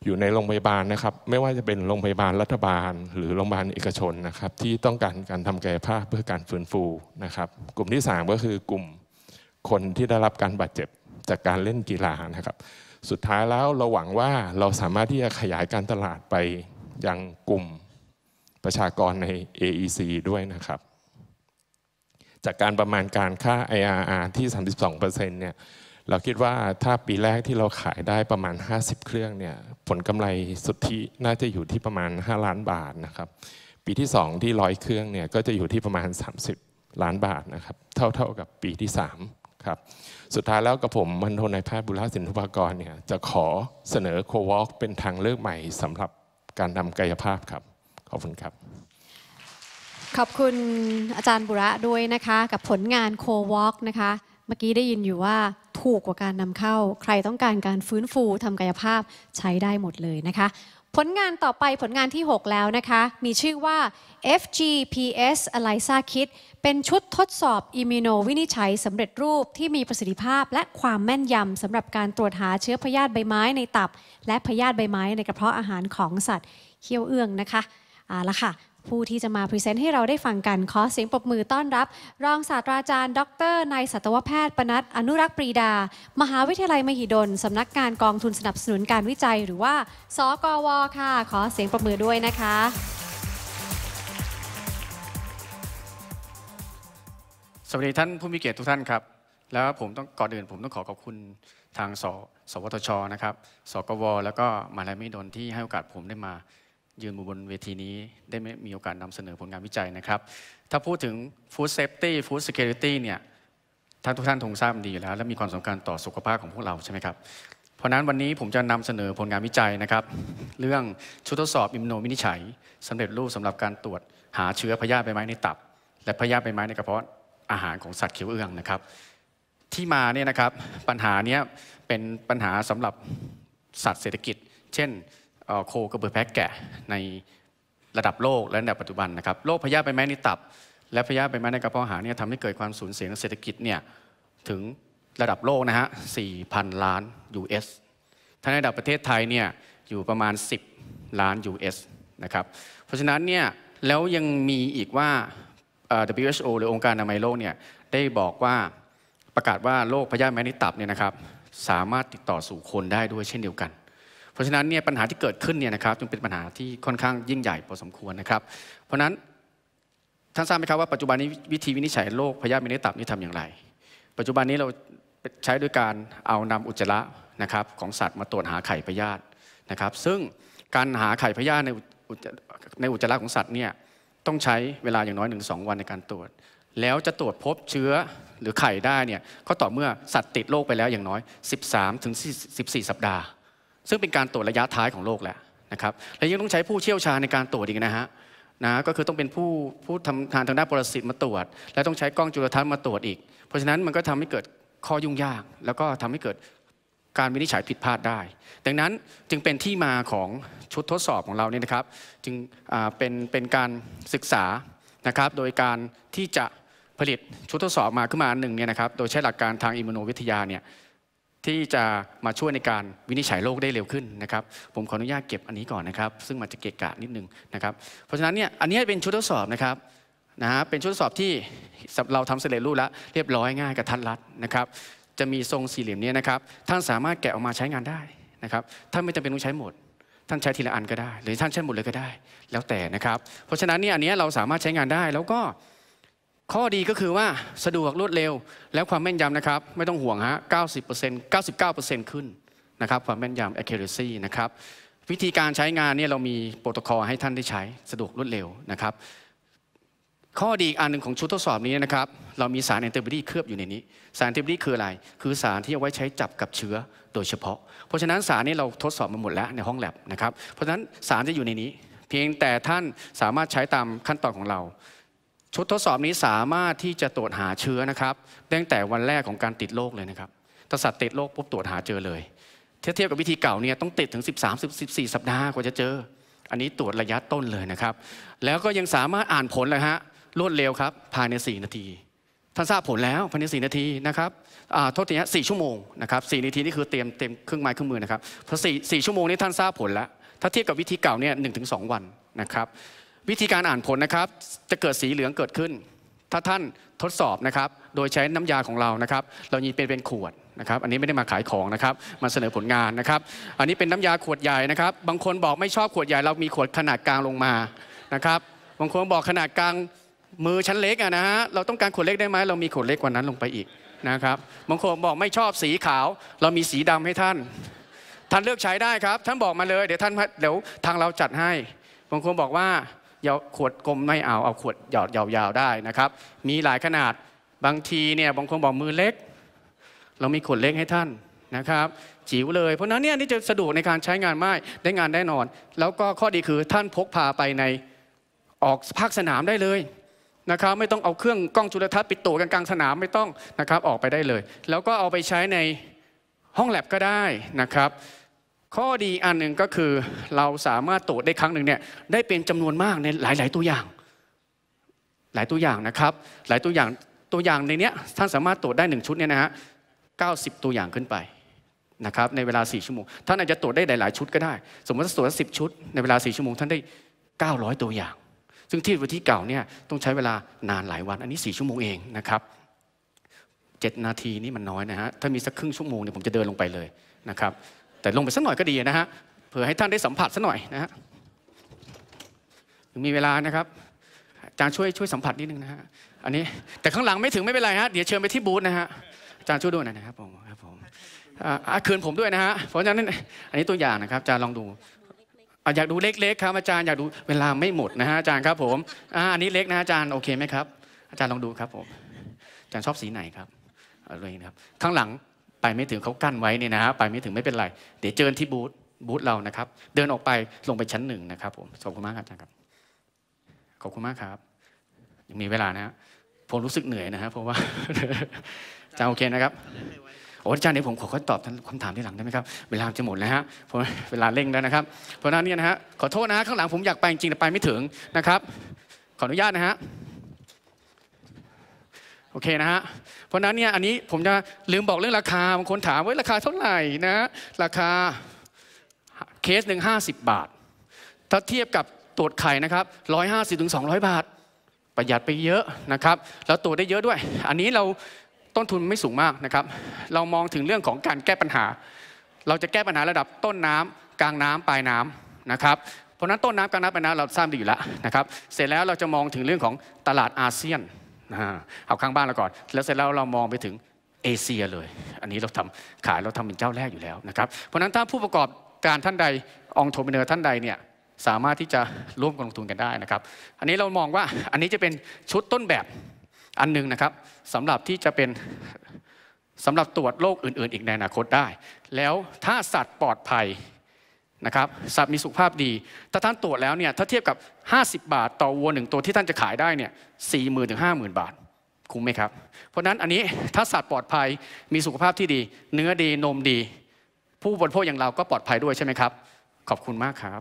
อยู่ในโรงพยาบาลนะครับไม่ว่าจะเป็นโรงพยาบาลรัฐบาล หรือโรงพยาบาลเอกชนนะครับที่ต้องการการทำกายภาพเพื่อการฟื้นฟูนะครับกลุ่มที่ 3 ก็คือกลุ่มคนที่ได้รับการบาดเจ็บ จากการเล่นกีฬานะครับสุดท้ายแล้วเราหวังว่าเราสามารถที่จะขยายการตลาดไปยังกลุ่มประชากรใน AEC ด้วยนะครับ จากการประมาณการค่า IRR ที่ 32%เนี่ยเราคิดว่าถ้าปีแรกที่เราขายได้ประมาณ 50 เครื่องเนี่ย ผลกำไรสุทธิน่าจะอยู่ที่ประมาณ 5 ล้านบาทนะครับ ปีที่ 2 ที่ร้อยเครื่องเนี่ยก็จะอยู่ที่ประมาณ 30 ล้านบาทนะครับเท่าเท่ากับปีที่ 3 ครับ สุดท้ายแล้วกับผมมันโทนายแพทย์บุรสินทุพากรเนี่ยจะขอเสนอโควอ์กเป็นทางเลือกใหม่สำหรับการทำกายภาพครับ ขอบคุณครับ ขอบคุณอาจารย์บุระด้วยนะคะกับผลงานโควอ์กนะคะเมื่อกี้ได้ยินอยู่ว่า ถูกกว่าการนำเข้า ใครต้องการการฟื้นฟูทำกายภาพใช้ได้หมดเลยนะคะ ผลงานต่อไปผลงานที่ 6 แล้วนะคะ มีชื่อว่า FGPS ELISA Kit เป็นชุดทดสอบ อิมิโนวินิจฉัยสำเร็จรูปที่มีประสิทธิภาพและความแม่นยำสำหรับการตรวจหาเชื้อพยาธิใบไม้ในตับและพยาธิใบไม้ในกระเพาะอาหารของสัตว์เคี้ยวเอื้องนะคะเอาละค่ะผู้ที่จะมาพรีเซนต์ให้เราได้ฟังกันขอเสียงปรบมือต้อนรับ รองศาสตราจารย์ดรนายสัตวแพทย์ ปนัดอนุรักษ์ปรีดา มหาวิทยาลัยมหิดลสำนักงานกองทุนสนับสนุนการวิจัยหรือว่า สกว ค่ะ ขอเสียงปรบมือด้วยนะคะ สวัสดีท่านผู้มีเกียรติทุกท่านครับ แล้วผมต้องก่อนอื่นผมต้องขอขอบคุณทางสสวทชนะครับสกวแล้วก็มหาวิทยาลัยมหิดลที่ให้โอกาสผมได้มายืนอยู่บนเวทีนี้ ได้ไม่มีโอกาสนำเสนอผลงานวิจัยนะครับถ้าพูดถึง Food Safety Food Security เนี่ยท่านทุกท่านคงทราบดีอยู่แล้ว และมีความสำคัญต่อสุขภาพของพวกเราใช่ไหมครับเพราะนั้นวันนี้ผมจะนำเสนอผลงานวิจัยนะครับเรื่องชุดทดสอบอิมโนมินิชัยสำเร็จรูปสำหรับการตรวจหาเชื้อพยาธิใบไม้ในตับ และพยาธิใบไม้ในกระเพาะอาหารของสัตว์เขียวเอื้องนะครับที่มาเนี่ยนะครับปัญหานี้เป็นปัญหาสำหรับสัตว์เศรษฐกิจ เช่นโคกระเบือแพะแกะในระดับโลกและระดับปัจจุบันนะครับโรคพยาธิใบไม้ในตับ และพยาธิใบไม้ในกระเพาะอาหารเนี่ยทำให้เกิดความสูญเสียทางเศรษฐกิจเนี่ยถึงระดับโลกนะฮะ4,000 ล้าน US ถ้าในระดับประเทศไทยเนี่ยอยู่ประมาณ 10 ล้าน US นะครับเพราะฉะนั้นเนี่ยแล้วยังมีอีกว่า WHO หรือองค์การอนามัยโลกเนี่ยได้บอกว่าประกาศว่าโรคพยาธิแมนิตับเนี่ยนะครับ สามารถติดต่อสู่คนได้ด้วยเช่นเดียวกันราะฉะนั้นเนี่ยปัญหาที่เกิดขึ้นเนี่ยนะครับจึงเป็นปัญหาที่ค่อนข้างยิ่งใหญ่พอสมควรนะครับ เพราะฉะนั้นท่านทราบไหมครับว่าปัจจุบันนี้วิธีวินิจฉัยโรคพยาธิเมเนตับนี่ทำอย่างไร ปัจจุบันนี้เราใช้ด้วยการเอานำอุจจาระนะครับของสัตว์มาตรวจหาไข่พยาธินะครับซึ่งการหาไข่พยาธิในในอุจจาระของสัตว์เนี่ยต้องใช้เวลาอย่างน้อยหนึ่งสองวันในการตรวจ แล้วจะตรวจพบเชื้อหรือไข่ได้เนี่ยก็ต่อเมื่อสัตว์ติดโรคไปแล้วอย่างน้อย 13-14 สัปดาห์ซึ่งเป็นการตรวจระยะท้ายของโลกแหละนะครับ และยังต้องใช้ผู้เชี่ยวชาญในการตรวจอีกนะฮะนะ ก็คือต้องเป็นผู้ผู้ทำงานทางด้านปรสิตมาตรวจ และต้องใช้กล้องจุลทรรศน์มาตรวจอีก เพราะฉะนั้นมันก็ทำให้เกิดข้อยุ่งยาก แล้วก็ทำให้เกิดการวินิจฉัยผิดพลาดได้ ดังนั้นจึงเป็นที่มาของชุดทดสอบของเราเนี่ยนะครับ จึงเป็นเป็นการศึกษานะครับ โดยการที่จะผลิตชุดทดสอบมาขึ้นมาอันหนึ่งเนี่ยนะครับ โดยใช้หลักการทางอิมมูโนวิทยาเนี่ยที่จะมาช่วยในการวินิจฉัยโรคได้เร็วขึ้นนะครับผมขออนุญาตเก็บอันนี้ก่อนนะครับ ซึ่งมันจะเกะกะนิดนึงนะครับเพราะฉะนั้นเนี่ยอันนี้เป็นชุดทดสอบนะครับนะฮะเป็นชุดทดสอบที่เราทำเสร็จรูปแล้วเรียบร้อยง่ายกับทันรัดนะครับจะมีทรงสี่เหลี่ยมนี้นะครับท่านสามารถแกะออกมาใช้งานได้นะครับท่านไม่จำเป็นต้องใช้หมด ท่านใช้ทีละอันก็ได้ หรือท่านใช้หมดเลยก็ได้แล้วแต่นะครับเพราะฉะนั้นเนี่ยอันนี้เราสามารถใช้งานได้แล้วก็ข้อดีก็คือว่าสะดวกรวดเร็ว แล้วความแม่นยำนะครับ ไม่ต้องห่วงฮะ90% 99%ขึ้นนะครับความแม่นยำ accuracy นะครับวิธีการใช้งานเนี่ยเรามีโปรโตคอลให้ท่านได้ใช้สะดวกรวดเร็วนะครับข้อดีอีกอันหนึ่งของชุดทดสอบนี้นะครับ เรามีสารแอนติบอดีเคลือบอยู่ในนี้ สารแอนติบอดีคืออะไร คือสารที่เอาไว้ใช้จับกับเชื้อโดยเฉพาะ เพราะฉะนั้นสารนี้เราทดสอบมาหมดแล้วในห้องแลบนะครับเพราะฉะนั้นสารจะอยู่ในนี้ เพียงแต่ท่านสามารถใช้ตามขั้นตอนของเราชุดทดสอบนี้สามารถที่จะตรวจหาเชื้อนะครับตั้งแต่วันแรกของการติดโรคเลยนะครับถ้าสัตว์ติดโรคปุ๊บตรวจหาเจอเลย เทียบเทียบกับวิธีเก่าเนี่ยต้องติดถึง 13 14 สัปดาห์กว่าจะเจอ อันนี้ตรวจระยะต้นเลยนะครับ แล้วก็ยังสามารถอ่านผลเลยฮะรวดเร็วครับ ภายใน 4 นาที ท่านทราบผลแล้วภายใน4นาทีนะครับโทษทีฮะ4ชั่วโมงนะครับ4นาทีนี่คือเตรียมเต็มเครื่องไม้เครื่องมือนะครับพอี4ชั่วโมงนี้ท่านทราบผลแล้วถ้าเทียบกับวิธีเก่าเนี่ย1-2 วันนะครับวิธีการอ่านผลนะครับจะเกิดสีเหลืองเกิดขึ้น ถ้าท่านทดสอบนะครับโดยใช้น้ำยาของเรานะครับเรายีเป็นเป็นขวดนะครับ อันนี้ไม่ได้มาขายของนะครับมาเสนอผลงานนะครับ อันนี้เป็นน้ำยาขวดใหญ่นะครับบางคนบอกไม่ชอบขวดใหญ่ เรามีขวดขนาดกลางลงมานะครับบางคนบอกขนาดกลางมือชั้นเล็กอะนะฮะเราต้องการขวดเล็กได้ไหมเรามีขวดเล็กกว่านั้นลงไปอีกนะครับบางคนบอกไม่ชอบสีขาว เรามีสีดำให้ท่าน ท่านเลือกใช้ได้ครับท่านบอกมาเลย เดี๋ยวท่านเดี๋ยวทางเราจัดให้ บางคนบอกว่าขวดกลมไม่เอาเอาขวดหยอดยาวๆได้นะครับ มีหลายขนาดบางทีเนี่ยบางคนบอกมือเล็กเรามีขวดเล็กให้ท่านนะครับจิ๋วเลย เพราะนั้นเนี่ยนี่จะสะดวกในการใช้งานมากได้งานแน่นอน แล้วก็ข้อดีคือท่านพกพาไปในออกภาคสนามได้เลยนะครับ ไม่ต้องเอาเครื่องกล้องจุลทรรศน์ปิดตัวกันกลางสนามไม่ต้องนะครับ ออกไปได้เลย แล้วก็เอาไปใช้ในห้องแลบก็ได้นะครับข้อดีอันหนึ่งก็คือเราสามารถตรวจได้ครั้งหนึ่งเนี่ยได้เป็นจำนวนมากในหลาย ๆ ตัวอย่าง หลายตัวอย่างนะครับ หลายตัวอย่าง ตัวอย่างในเนี้ย ท่านสามารถตรวจได้หนึ่งชุดเนี่ยนะฮะ90 ตัวอย่างขึ้นไปนะครับ ในเวลา 4 ชั่วโมงท่านอาจจะตรวจได้หลายๆชุดก็ได้ สมมติถ้าตรวจสิบชุดในเวลา4ชั่วโมงท่านได้900 ตัวอย่าง ซึ่งที่วิธีเก่าเนี่ยต้องใช้เวลานานหลายวัน อันนี้4ชั่วโมงเองนะครับ7นาทีนี่มันน้อยนะฮะถ้ามีสักครึ่งชั่วโมงเนี่ยผมจะเดินลงไปเลยนะครับแต่ลงไปสักหน่อยก็ดีนะฮะ เผื่อให้ท่านได้สัมผัสสักหน่อยนะฮะมีเวลานะครับ อาจารย์ช่วยช่วยสัมผัสนิดนึงนะฮะ อันนี้ แต่ข้างหลังไม่ถึงไม่เป็นไรฮะ เดี๋ยวเชิญไปที่บูธนะฮะ อาจารย์ช่วยด้วยนะครับผมครับผมอาคืนผมด้วยนะฮะเพราะฉะนั้น อันนี้ตัวอย่างนะครับ อาจารย์ลองดูอยากดูเล็กๆครับ อาจารย์ อยากดูเวลาไม่หมดนะฮะอาจารย์ครับผมอันนี้เล็กนะอาจารย์ โอเคไหมครับ อาจารย์ลองดูครับผม อาจารย์ชอบสีไหนครับอะไรนะครับ ข้างหลังไปไม่ถึงเขากั้นไว้เนี่ยนะฮะไปไม่ถึงไม่เป็นไร เดี๋ยวเจอที่บูธบูธเรานะครับ เดินออกไปลงไปชั้นหนึ่งนะครับผมขอบคุณมากครับอาจารย์ครับขอบคุณมากครับ ยังมีเวลานะฮะผมรู้สึกเหนื่อยนะฮะเพราะว่าอาจารย์โอเคนะครับโอ้อาจารย์เดี๋ยวผมขอค่อยตอบคำถามที่หลังได้ไหมครับ เวลาจะหมดแล้วฮะเพราะเวลาเร่งแล้วนะครับ เพราะนั้นเนี่ยนะฮะขอโทษนะฮะข้างหลังผมอยากไปจริงแต่ไปไม่ถึงนะครับ ขออนุญาตนะฮะโอเคนะฮะ เพราะนั้นเนี่ยอันนี้ ผมจะลืมบอกเรื่องราคาบางคนถามว่าราคาเท่าไหร่นะราคาเคสหนึ่งห้าสิบบาท ถ้าเทียบกับตรวจไข่นะครับร้อยห้าสิบถึงสองร้อยบาทประหยัดไปเยอะนะครับแล้วตรวจได้เยอะด้วย อันนี้เราต้นทุนไม่สูงมากนะครับ เรามองถึงเรื่องของการแก้ปัญหา เราจะแก้ปัญหาระดับต้นน้ำ กลางน้ำปลายน้ำนะครับเพราะนั้นต้นน้ำกลางน้ำปลายน้ำเราทราบดีอยู่แล้วนะครับเสร็จแล้วเราจะมองถึงเรื่องของตลาดอาเซียนเอาข้างบ้านเราก่อนแล้วเสร็จแล้วเรามองไปถึงเอเชียเลยอันนี้เราทำขายเราทำเป็นเจ้าแรกอยู่แล้วนะครับเพราะนั้นถ้าผู้ประกอบการท่านใดองโทเมเนอร์ท่านใดเนี่ยสามารถที่จะร่วมกันลงทุนกันได้นะครับอันนี้เรามองว่าอันนี้จะเป็นชุดต้นแบบอันนึงนะครับสำหรับที่จะเป็นสำหรับตรวจโรคอื่น ๆ อีกในอนาคตได้ แล้วถ้าสัตว์ปลอดภัยนะครับ สัตว์มีสุขภาพดี ถ้าท่านตรวจแล้วเนี่ย ถ้าเทียบกับ 50 บาท ต่อวัวหนึ่งตัวที่ท่านจะขายได้เนี่ยสี่หมื่นถึงห้าหมื่นบาทคุ้มไหมครับ เพราะนั้นอันนี้ถ้าสัตว์ปลอดภัยมีสุขภาพที่ดี เนื้อดี นมดี ผู้บริโภคอย่างเราก็ปลอดภัยด้วยใช่ไหมครับ ขอบคุณมากครับ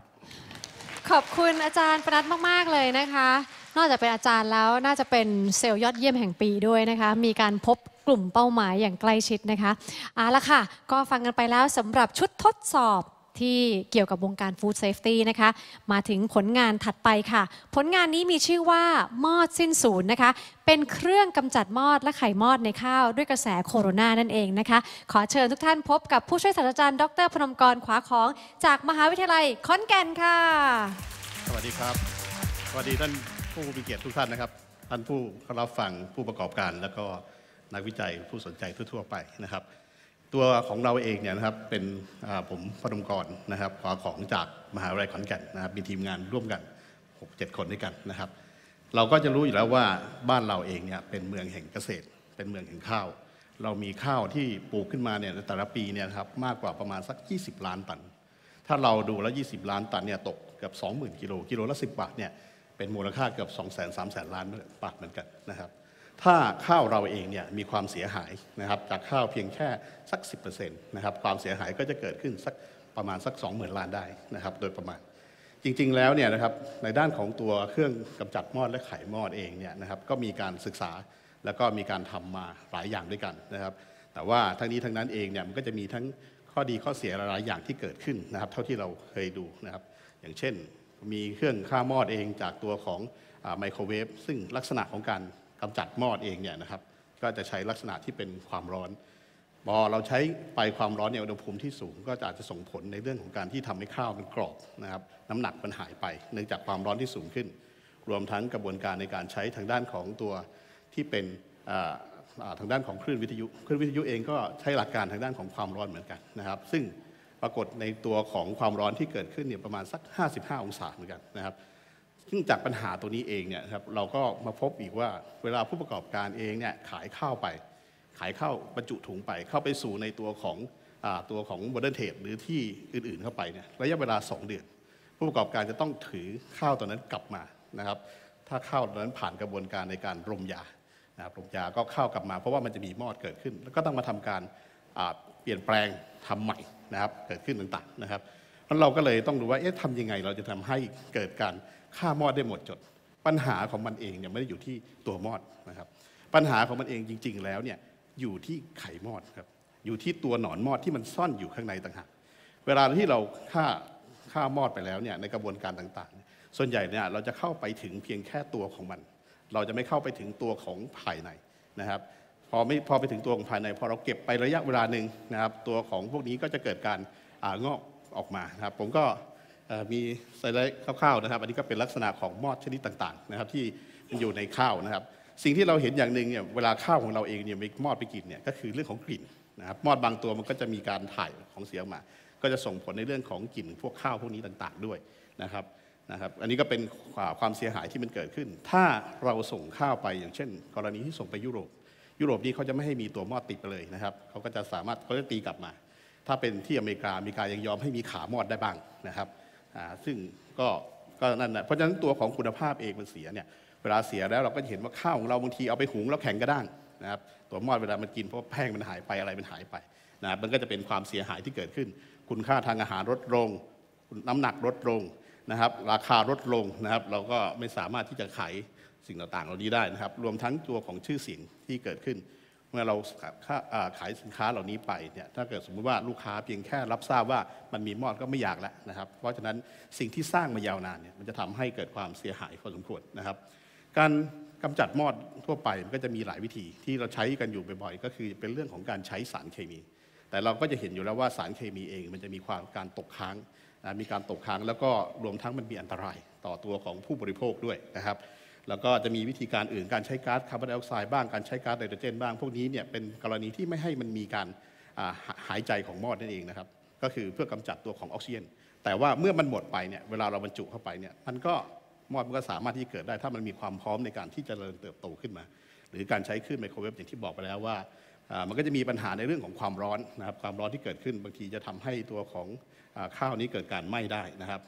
ขอบคุณอาจารย์ปนัดมากๆเลยนะคะ นอกจากเป็นอาจารย์แล้วน่าจะเป็นเซลล์ยอดเยี่ยมแห่งปีด้วยนะคะมีการพบกลุ่มเป้าหมายอย่างใกล้ชิดนะคะเอาละค่ะก็ฟังกันไปแล้วสำหรับชุดทดสอบที่เกี่ยวกับวงการฟู้ดเซฟตี้นะคะ มาถึงผลงานถัดไปค่ะ ผลงานนี้มีชื่อว่ามอดสิ้นศูนย์นะคะ เป็นเครื่องกำจัดมอดและไข่มอดในข้าวด้วยกระแสโคโรนานั่นเองนะคะ ขอเชิญทุกท่านพบกับผู้ช่วยศาสตราจารย์ดรพนมกร ขวาของจากมหาวิทยาลัยขอนแก่นค่ะ สวัสดีครับ สวัสดีท่านผู้มีเกียรติทุกท่านนะครับท่านผู้รับฟังผู้ประกอบการแล้วก็นักวิจัยผู้สนใจทั่วๆไปนะครับตัวของเราเองเนี่ยนะครับเป็นผมพนมกรนะครับขอของจากมหาวิทยาลัยขอนแก่นนะครับมีทีมงานร่วมกัน 6-7 คนด้วยกันนะครับ เราก็จะรู้อยู่แล้วว่าบ้านเราเองเนี่ยเป็นเมืองแห่งเกษตร เป็นเมืองแห่งข้าว เรามีข้าวที่ปลูกขึ้นมาเนี่ยแต่ละปีเนี่ยครับมากกว่าประมาณสัก 20 ล้านตัน ถ้าเราดูแล้ว20 ล้านตันเนี่ยตกเกือบ20,000กิโลกิโลละ10บาทเนี่ยเป็นมูลค่าเกือบ2 3 0 0 0 0ล้านบาทเหมือนกันนะครับถ้าข้าวเราเองเนี่ยมีความเสียหายนะครับจากข้าวเพียงแค่สัก 10%นะครับความเสียหายก็จะเกิดขึ้นสักประมาณสัก20,000ล้านได้นะครับ โดยประมาณจริงๆแล้วเนี่ยนะครับในด้านของตัวเครื่องกำจัดมอดและไขมอดเองเนี่ยนะครับก็มีการศึกษา แล้วก็มีการทำมาหลายอย่างด้วยกันนะครับแต่ว่าทั้งนี้ทั้งนั้นเองเนี่ย มันก็จะมีทั้งข้อดีข้อเสียหลายอย่างที่เกิดขึ้นนะครับเท่าที่เราเคยดูนะครับอย่างเช่น มีเครื่องฆ่ามอดเองจากตัวของไมโครเวฟซึ่งลักษณะของการกำจัดมอดเองเนี่ยนะครับก็จะใช้ลักษณะที่เป็นความร้อนพอเราใช้ไปความร้อนในอุณหภูมิที่สูง ก็อาจจะส่งผลในเรื่องของการที่ทำให้ข้าวมันกรอบนะครับน้ำหนักมันหายไปเนื่องจากความร้อนที่สูงขึ้น รวมทั้งกระบวนการในการใช้ทางด้านของตัวที่เป็นทางด้านของคลื่นวิทยุคลื่นวิทยุเองก็ใช้หลักการทางด้านของความร้อนเหมือนกันนะครับ ซึ่งปรากฏในตัวของความร้อนที่เกิดขึ้นเนี่ยประมาณสัก55 องศาเหมือนกันนะครับซึ่งจากปัญหาตัวนี้เองเนี่ยครับเราก็มาพบอีกว่าเวลาผู้ประกอบการเองเนี่ยขายข้าวไป ขายข้าวบรรจุถุงไปเข้าไปสู่ในตัวของตัวของโมเดิร์นเทดหรือที่อื่นๆเข้าไปเนี่ยระยะเวลา 2 เดือน ผู้ประกอบการจะต้องถือข้าวตัวนั้นกลับมานะครับถ้าข้าวตัวนั้นผ่านกระบวนการในการรมยานะครับรมยาก็ข้าวกลับมา เพราะว่ามันจะมีมอดเกิดขึ้น แล้วก็ต้องมาทำการเปลี่ยนแปลงทำใหม่นะครับเกิดขึ้นต่างๆนะครับ เพราะเราก็เลยต้องดูว่าเอ๊ะทำยังไงเราจะทำให้เกิดการฆ่ามอดได้หมดจด ปัญหาของมันเองเนี่ยไม่ได้อยู่ที่ตัวมอดนะครับ ปัญหาของมันเองจริงๆแล้วเนี่ยอยู่ที่ไข่มอดครับอยู่ที่ตัวหนอนมอดที่มันซ่อนอยู่ข้างในต่างหากเวลาที่เราฆ่าฆ่ามอดไปแล้วเนี่ยในกระบวนการต่างๆ ส่วนใหญ่เนี่ยเราจะเข้าไปถึงเพียงแค่ตัวของมัน เราจะไม่เข้าไปถึงตัวของภายในนะครับพอไม่พอไปถึงตัวของภายใน พอเราเก็บไประยะเวลาหนึ่งนะครับ ตัวของพวกนี้ก็จะเกิดการงอกออกมานะครับ ผมก็มีสไลด์คร่าวๆนะครับ อันนี้ก็เป็นลักษณะของมอดชนิดต่างๆนะครับ ที่มันอยู่ในข้าวนะครับสิ่งที่เราเห็นอย่างหนึ่งเนี่ยเวลาข้าวของเราเองเนี่ยมีมอดไปกินเนี่ยก็คือเรื่องของกลิ่นนะครับ มอดบางตัวมันก็จะมีการถ่ายของเสียงมา ก็จะส่งผลในเรื่องของกลิ่นพวกข้าวพวกนี้ต่างๆด้วยนะครับนะครับอันนี้ก็เป็นความเสียหายที่มันเกิดขึ้น ถ้าเราส่งข้าวไปอย่างเช่น กรณีที่ส่งไปยุโรป ยุโรปนี้เขาจะไม่ให้มีตัวมอดติดไปเลยนะครับเขาก็จะสามารถเขาจะตีกลับมา ถ้าเป็นที่อเมริกาอเมริกายังยอมให้มีขามอดได้บ้างนะครับซึ่งก็ก็นั่นนะเพราะฉะนั้นตัวของคุณภาพเองมันเสียเนี่ยเวลาเสียแล้วเราก็เห็นว่าข้าวของเราบางทีเอาไปหุงแล้วแข็งกระด้างนะครับตัวมอดเวลามันกินเพราะแป้งมันหายไปอะไรมันหายไปนะมันก็จะเป็นความเสียหายที่เกิดขึ้น คุณค่าทางอาหารลดลงน้ำหนักลดลงนะครับ ราคาลดลงนะครับเราก็ไม่สามารถที่จะขายสิ่งต่างๆเหล่านี้ได้นะครับ รวมทั้งตัวของชื่อเสียงที่เกิดขึ้นเมื่อเราขายสินค้าเหล่านี้ไปเนี่ยถ้าเกิดสมมุติว่าลูกค้าเพียงแค่ รับทราบว่ามันมีมอดก็ไม่อยากแล้วนะครับ เพราะฉะนั้นสิ่งที่สร้างมายาวนานเนี่ยมันจะทำให้เกิดความเสียหายพอสมควรนะครับ การกำจัดมอดทั่วไปมันก็จะมีหลายวิธี ที่เราใช้กันอยู่บ่อยๆก็คือเป็นเรื่องของการใช้สารเคมี แต่เราก็จะเห็นอยู่แล้วว่าสารเคมีเอง มันจะมีความการตกค้างมีการตกค้างแล้วก็รวมทั้งมันมีอันตรายต่อตัวของผู้บริโภคด้วยนะครับแล้วก็จะมีวิธีการอื่นการใช้ก๊าซคาร์บอนไดออกไซด์บ้างการใช้ก๊าซไนโตรเจนบ้าง พวกนี้เนี่ยเป็นกรณีที่ไม่ให้มันมีการหายใจของมอดนั่นเองนะครับ ก็คือเพื่อกำจัดตัวของออกซิเจนแต่ว่าเมื่อมันหมดไปเนี่ยเวลาเราบรรจุเข้าไปเนี่ยมันก็มอดมันก็สามารถที่เกิดได้ ถ้ามันมีความพร้อมในการที่จะเจริญเติบโตขึ้นมา หรือการใช้คลื่นไมโครเวฟอย่างที่บอกไปแล้วว่ามันก็จะมีปัญหาในเรื่องของความร้อนนะครับความร้อนที่เกิดขึ้นบางทีจะทำให้ตัวของข้าวนี้เกิดการไหม้ได้นะครับ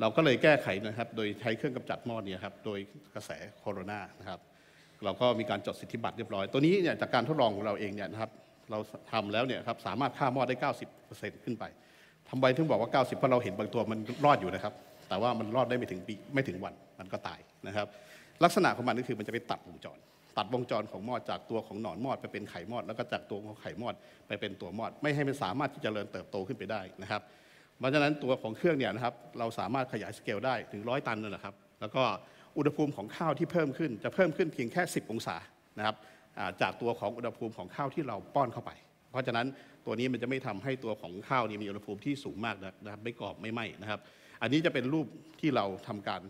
เราก็เลยแก้ไขนะครับ โดยใช้เครื่องกำจัดมอดเนี่ยครับโดยกระแสโคโรนานะครับเราก็มีการจดสิทธิบัตรเรียบร้อยตัวนี้เนี่ยจากการทดลองของเราเองเนี่ยนะครับ เราทำแล้วเนี่ยครับสามารถฆ่ามอดได้ 90%ขึ้นไป ทำไมถึงบอกว่า 90 เพราะเราเห็นบางตัวมันรอดอยู่นะครับ แต่ว่ามันรอดได้ไม่ถึงปีไม่ถึงวันมันก็ตายนะครับ ลักษณะของมันก็คือมันจะไปตัดวงจร ตัดวงจรของมอดจากตัวของหนอนมอดไปเป็นไข่มอดแล้วก็จากตัวของไข่มอด ไปเป็นตัวมอด ไม่ให้มันสามารถที่จะเจริญเติบโตขึ้นไปได้นะครับเพราะฉะนั้นตัวของเครื่องเนี่ยนะครับเราสามารถขยายสเกลได้ถึงร้อยตันนั่นแหละครับ แล้วก็อุณหภูมิของข้าวที่เพิ่มขึ้นจะเพิ่มขึ้นเพียงแค่ 10 องศานะครับจากตัวของอุณหภูมิของข้าวที่เราป้อนเข้าไป เพราะฉะนั้นตัวนี้มันจะไม่ทำให้ตัวของข้าวนี้มีอุณหภูมิที่สูงมากนะครับไม่กรอบไม่ไหม้นะครับ อันนี้จะเป็นรูปที่เราทำการ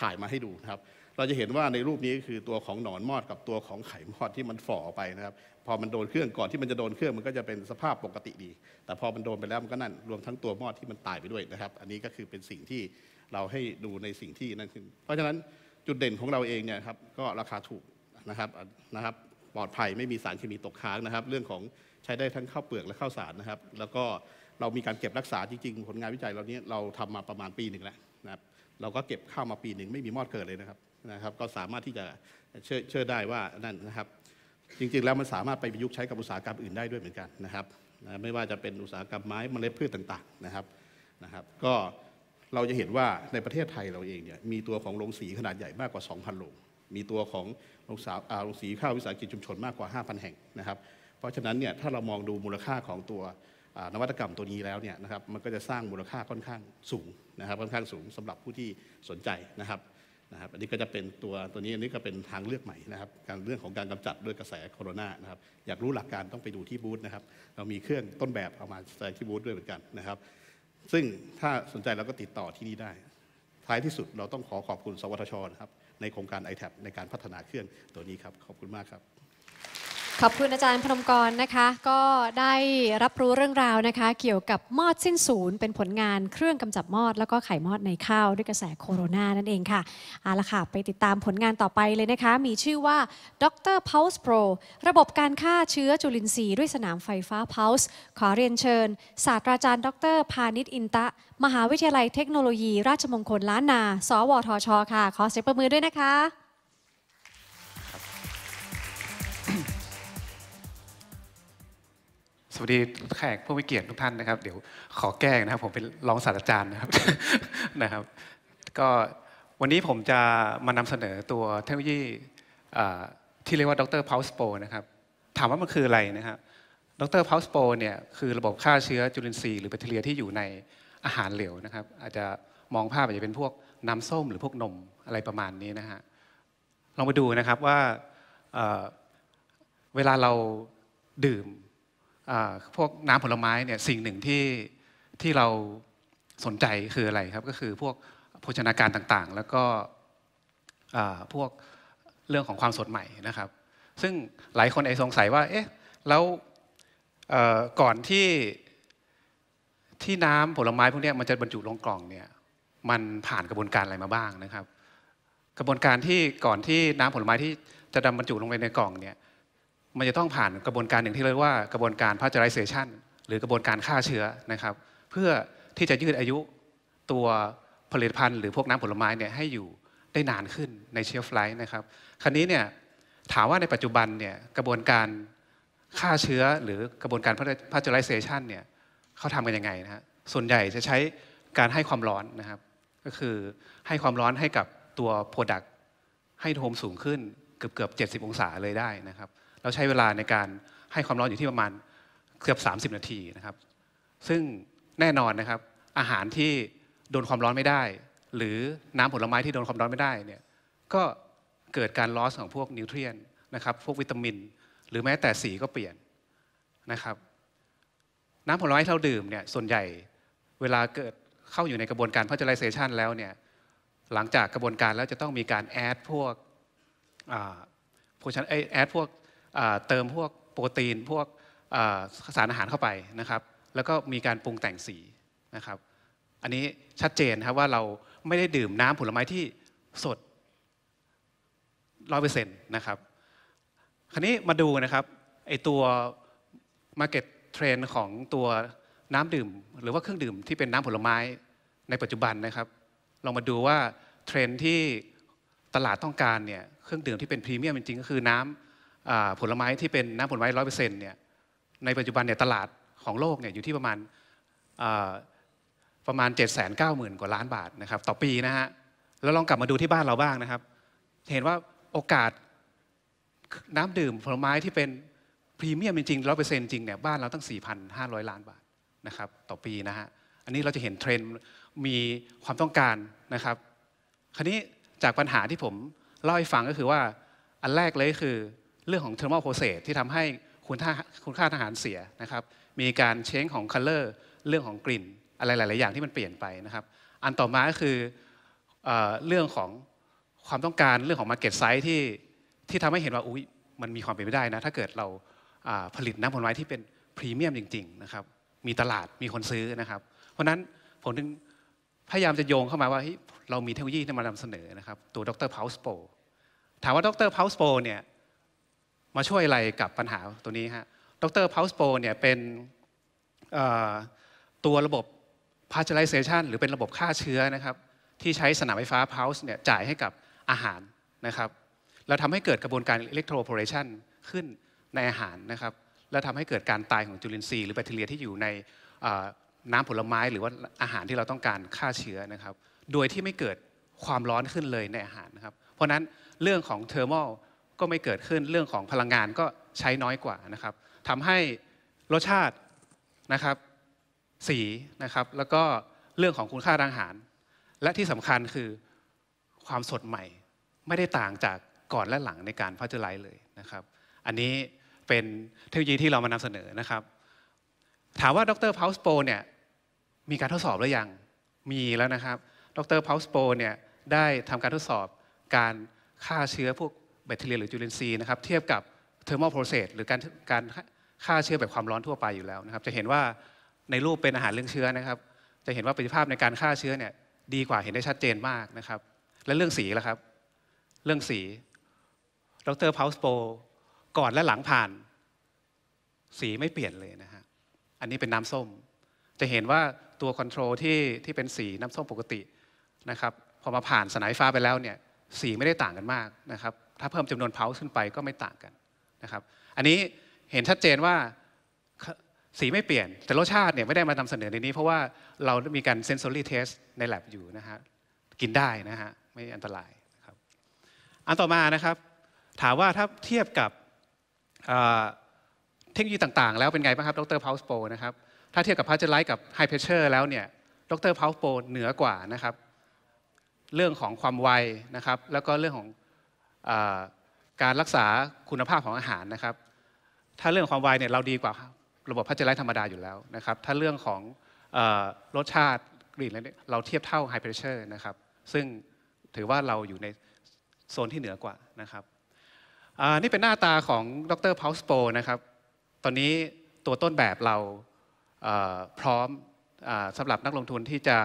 ถ่ายมาให้ดูนะครับ เราจะเห็นว่าในรูปนี้คือตัวของหนอนมอดกับตัวของไข่มอดที่มันฝ่อออกไปนะครับพอมันโดนเครื่องก่อนที่มันจะโดนเครื่องมันก็จะเป็นสภาพปกติดี แต่พอมันโดนไปแล้วมันก็นั่นรวมทั้งตัวมอดที่มันตายไปด้วยนะครับอันนี้ก็คือเป็นสิ่งที่เราให้ดูในสิ่งที่นั่นคือเพราะฉะนั้นจุดเด่นของเราเองเนี่ยครับก็ราคาถูกนะครับนะครับ ปลอดภัยไม่มีสารเคมีตกค้างนะครับ เรื่องของใช้ได้ทั้งข้าวเปลือกและข้าวสารนะครับ แล้วก็เรามีการเก็บรักษาจริงๆ ผลงานวิจัยเราเนี้ยเราทำมาประมาณปีหนึ่งแล้วนะครับ เราก็เก็บข้าวมาปีหนึ่งไม่มีมอดเกิดเลยนะครับนะครับ ก็สามารถที่จะเชื่อได้ว่านั่นนะครับจริง ๆ แล้วมันสามารถไปประยุกต์ใช้กับอุตสาหกรรมอื่นได้ด้วยเหมือนกันนะครับนะไม่ว่าจะเป็นอุตสาหกรรมไม้มเมล็ดพืชต่างๆนะครับนะครับ ก็เราจะเห็นว่าในประเทศไทยเราเองเนี่ยมีตัวของโรงสีขนาดใหญ่มากกว่า 2,000โรงมีตัวของโรงสาโรงสีข้าววิสาหกิจชุมชนมากกว่า 5,000 แห่งนะครับ เพราะฉะนั้นเนี่ยถ้าเรามองดูมูลค่าของตัวนวัตกรรมตัวนี้แล้วเนี่ยนะครับมันก็จะสร้างมูลค่าค่อนข้างสูงนะครับค่อนข้างสูง สำหรับผู้ที่สนใจนะครับนะครับอันนี้ก็จะเป็นตัวตัวนี้อันนี้ก็เป็นทางเลือกใหม่นะครับ การเรื่องของการกำจัดด้วยกระแสโคโรนานะครับอยากรู้หลักการต้องไปดูที่บูธนะครับเรามีเครื่องต้นแบบเอามาใส่ที่บูธด้วยเหมือนกันนะครับ ซึ่งถ้าสนใจเราก็ติดต่อที่นี่ได้ ท้ายที่สุดเราต้องขอขอบคุณ สวทชนะครับ ในโครงการ i t แทในการพัฒนาเครื่องตัวนี้ครับขอบคุณมากครับขอบคุณอาจารย์พนมกรนะคะ ก็ได้รับรู้เรื่องราวนะคะ เกี่ยวกับมอดสิ้นศูนย์ เป็นผลงานเครื่องกำจัดมอดแล้วก็ไข่มอดในข้าวด้วยกระแสโคโรนานั่นเองค่ะเอาละค่ะ ไปติดตามผลงานต่อไปเลยนะคะ มีชื่อว่าดร p o u s e Pro ระบบการฆ่าเชื้อจุลินทรีย์ด้วยสนามไฟฟ้า p o u s e ขอเรียนเชิญศาสตราจารย์ดรพาณิชอินตะมหาวิทยาลัยเทคโนโลยีราชมงคลล้านนา สวทช ค่ะขอเสียงประมือด้วยนะคะสวัสดีแขกผู้มีเกียรติทุกท่านนะครับ เดี๋ยวขอแก้นะครับ ผมเป็นรองศาสตราจารย์นะครับนะครับ ก็วันนี้ผมจะมานำเสนอตัวเทคโนโลยีที่เรียกว่าดรพาวสโปนะครับ ถามว่ามันคืออะไรนะครับดรพาวสโปเนี่ยคือระบบฆ่าเชื้อจุลินทรีย์หรือแบคทีเรียที่อยู่ในอาหารเหลวนะครับ อาจจะมองภาพอาจจะเป็นพวกน้ำส้มหรือพวกนมอะไรประมาณนี้นะฮะลองไปดูนะครับว่าเวลาเราดื่มพวกน้ำผลไม้เนี่ยสิ่งหนึ่งที่ที่เราสนใจคืออะไรครับก็คือพวกโภชนาการต่างๆ แล้วก็พวกเรื่องของความสดใหม่นะครับ ซึ่งหลายคนไอสงสัยว่าเอ๊ะแล้วก่อนที่ที่น้ำผลไม้พวกนี้มันจะบรรจุลงกล่องเนี่ยมันผ่านกระบวนการอะไรมาบ้างนะครับ กระบวนการที่ก่อนที่น้ำผลไม้ที่จะดำบรรจุลงไปในกล่องเนี่ยมันจะต้องผ่านกระบวนการหนึ่งที่เรียกว่ากระบวนการพาสเจอไรเซชันหรือกระบวนการฆ่าเชื้อนะครับ เพื่อที่จะยืดอายุตัวผลิตภัณฑ์หรือพวกน้ำผลไม้เนี่ยให้อยู่ได้นานขึ้นในเชฟไลท์นะครับคันนี้เนี่ยถามว่าในปัจจุบันเนี่ยกระบวนการฆ่าเชื้อหรือกระบวนการพาสเจอไรเซชันเนี่ยเขาทำกันยังไงนะฮะส่วนใหญ่จะใช้การให้ความร้อนนะครับ ก็คือให้ความร้อนให้กับตัวโปรดักต์ให้โฮมสูงขึ้นเกือบเกือบ70 องศาเลยได้นะครับแล้วใช้เวลาในการให้ความร้อนอยู่ที่ประมาณ เกือบ 30 นาทีนะครับ ซึ่งแน่นอนนะครับอาหารที่โดนความร้อนไม่ได้ หรือน้ำผลไม้ที่โดนความร้อนไม่ได้เนี่ยก็เกิดการลอสของพวกนิวเทรียนนะครับพวกวิตามิน หรือแม้แต่สีก็เปลี่ยนนะครับน้ำผลไม้ที่เราดื่มเนี่ยส่วนใหญ่เวลาเกิดเข้าอยู่ในกระบวนการพัชไลเซชันแล้วเนี่ยหลังจากกระบวนการแล้วจะต้องมีการแอดพวกโพชันแอดพวกเติมพวกโปรตีนพวกสารอาหารเข้าไปนะครับ แล้วก็มีการปรุงแต่งสีนะครับ อันนี้ชัดเจนครับว่าเราไม่ได้ดื่มน้ำผลไม้ที่สดร้อยเปอร์เซ็นต์นะครับ คราวนี้มาดูนะครับไอตัว Market Trend ของตัวน้ำดื่ม หรือว่าเครื่องดื่มที่เป็นน้ำผลไม้ในปัจจุบันนะครับลองมาดูว่าเทรนที่ตลาดต้องการเนี่ยเครื่องดื่มที่เป็นพรีเมียมจริงๆก็คือน้ำผลไม้ที่เป็นน้ำผลไม้ร้อยเปอร์เซ็นต์เนี่ยในปัจจุบันเนี่ยตลาดของโลกเนี่ยอยู่ที่ประมาณประมาณ7ดแสนเก้าหมื่นกว่าล้านบาทนะครับต่อปี นะฮะแล้วลองกลับมาดูที่บ้านเราบ้างนะครับเห็นว่าโอกาสน้ำดื่มผลไม้ที่เป็นพรีเมียมจริงร้อยเปอร์เซ็นต์จริงเนี่ยบ้านเราตั้ง 4,500 ล้านบาทนะครับต่อปีนะฮะอันนี้เราจะเห็นเทรนด์ มีความต้องการนะครับ คราวนี้จากปัญหาที่ผมเล่าให้ฟังก็คือว่าอันแรกเลยคือเรื่องของ thermal process ที่ทำให้คุณค่าคุณค่าทหารเสียนะครับ มีการเช้งของ color เรื่องของกลิ่น อะไรหลาย ๆ อย่างที่มันเปลี่ยนไปนะครับ อันต่อมาก็คือเรื่องของความต้องการเรื่องของ market size ที่ที่ทำให้เห็นว่าอุ้ยมันมีความเป็นไปได้นะ ถ้าเกิดเราผลิตน้ำผลไม้ที่เป็นพรีเมียมจริง ๆ นะครับ มีตลาดมีคนซื้อนะครับ เพราะนั้น ผมถึงพยายามจะโยงเข้ามาว่าเรามีเทคโนโลยีที่มานำเสนอนะครับตัวดรเพาส์โปถามว่าดรเพาส์โปเนี่ยมาช่วยอะไรกับปัญหาตัวนี้ฮะ ดรพาวส์โปเนี่ย เป็นตัวระบบพาชไลเซชันหรือเป็นระบบฆ่าเชื้อนะครับ ที่ใช้สนามไฟฟ้าพาวส์เนี่ย จ่ายให้กับอาหาร นะครับแล้วทำให้เกิดกระบวนการอิเล็กโทรโพเรชันขึ้นในอาหารนะครับแล้วทำให้เกิดการตายของจุลินทรีย์หรือแบคทีเรียที่อยู่ในน้ำผลไม้หรือว่าอาหารที่เราต้องการฆ่าเชื้อนะครับโดยที่ไม่เกิดความร้อนขึ้นเลยในอาหารนะครับ เพราะนั้นเรื่องของทอร์มอลก็ไม่เกิดขึ้นเรื่องของพลังงานก็ใช้น้อยกว่านะครับทำให้รสชาตินะครับสีนะครับแล้วก็เรื่องของคุณค่าทางอาหาร และที่สำคัญคือความสดใหม่ไม่ได้ต่างจากก่อนและหลังในการพัชไลเลยนะครับ อันนี้เป็นเทคโนโลยีที่เรามานำเสนอนะครับ ถามว่าดรเพาสโปเนี่ยมีการทดสอบหรือยังมีแล้วนะครับดรเพาสโปเนี่ยได้ทำการทดสอบการฆ่าเชื้อพวกแบคทีเรียหรือจุลินทรีย์นะครับเทียบกับเทอร์โมโปรเซสหรือการการฆ่าเชื้อแบบความร้อนทั่วไปอยู่แล้วนะครับ จะเห็นว่าในรูปเป็นอาหารเลื้องเชื้อนะครับ จะเห็นว่าประสิทธิภาพในการฆ่าเชื้อเนี่ย ดีกว่าเห็นได้ชัดเจนมากนะครับ และเรื่องสีล่ะครับ เรื่องสีดรเพาสโปก่อนและหลังผ่าน สีไม่เปลี่ยนเลยนะฮะอันนี้เป็นน้ำส้ม จะเห็นว่าตัวคอนโทรลที่ที่เป็นสีน้ำส้มปกตินะครับพอมาผ่านสนายฟ้าไปแล้วเนี่ย สีไม่ได้ต่างกันมากนะครับถ้าเพิ่มจำนวนเพาส์ขึ้นไปก็ไม่ต่างกันนะครับ อันนี้เห็นชัดเจนว่าสีไม่เปลี่ยนแต่รสชาติเนี่ยไม่ได้มานำเสนอในนี้ เพราะว่าเรามีการเซนซอรี่เทสใน lab อยู่นะฮะกินได้นะฮะไม่อันตรายครับอันต่อมานะครับ ถามว่าถ้าเทียบกับเทคโนโลยีต่างๆ แล้วเป็นไงบ้างครับดรเพาส์โปนะครับถ้าเทียบกับพาร์เจอร์ไลท์กับไฮเพเชอร์แล้วเนี่ยดรเพาส์โปเหนือกว่านะครับเรื่องของความไวนะครับแล้วก็เรื่องของการรักษาคุณภาพของอาหารนะครับ ถ้าเรื่องความไวเนี่ยเราดีกว่าระบบพัชไรธรรมดาอยู่แล้วนะครับถ้าเรื่องของรสชาติกลิ่นอะไรเนี่ยเราเทียบเท่าไฮเปอร์เชอร์นะครับซึ่งถือว่าเราอยู่ในโซนที่เหนือกว่านะครับนี่เป็นหน้าตาของดรเพาสสโปนะครับตอนนี้ตัวต้นแบบเราพร้อมสำหรับนักลงทุนที่จะ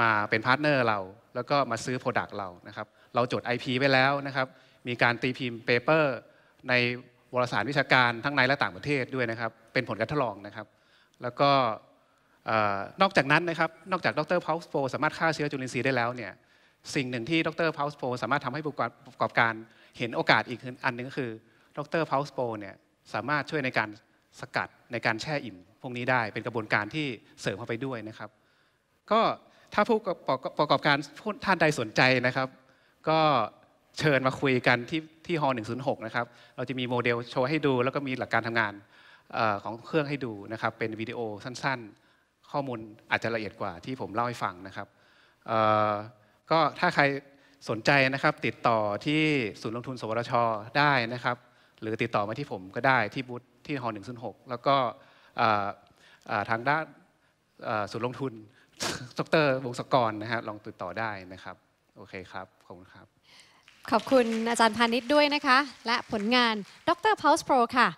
มาเป็นพาร์ทเนอร์เรา แล้วก็มาซื้อโปรดักต์เรานะครับเราจด IP ไว้แล้วนะครับ มีการตีพิมพ์เปเปอร์ ในวารสารวิชาการทั้งในและต่างประเทศด้วยนะครับ เป็นผลการทดลองนะครับ แล้วก็นอกจากนั้นนะครับ นอกจากดรพาวส์โฟสามารถฆ่าเชื้อจุลินทรีย์ได้แล้วเนี่ย สิ่งหนึ่งที่ดรพาวส์โฟสามารถทำให้ผู้ประกอบการเห็นโอกาสอีก อันหนึ่งก็คือดรพาวส์โฟเนี่ยสามารถช่วยในการสกัดในการแช่อิ่มพวกนี้ได้ เป็นกระบวนการที่เสริมเข้าไปด้วยนะครับ ก็ถ้าผู้ประกอบการท่านใดสนใจนะครับก็เชิญมาคุยกันที่ที่ฮอล์106 นะครับ เราจะมีโมเดลโชว์ให้ดู แล้วก็มีหลักการทำงานออของเครื่องให้ดูนะครับ เป็นวิดีโอสั้นๆ ข้อมูลอาจจะละเอียดกว่าที่ผมเล่าให้ฟังนะครับก็ถ้าใครสนใจนะครับติดต่อที่ศูนย์ลงทุนสวทชได้นะครับ หรือติดต่อมาที่ผมก็ได้ที่บูธที่ฮอล์106 แล้วก็ทางด้านศูนย์ลงทุนดรวงศกรนะครับลองติดต่อได้นะครับโอเคครับ ขอบคุณครับ ขอบคุณอาจารย์พานิชด้วยนะคะ และผลงานดรเพาส์โปรค่ะ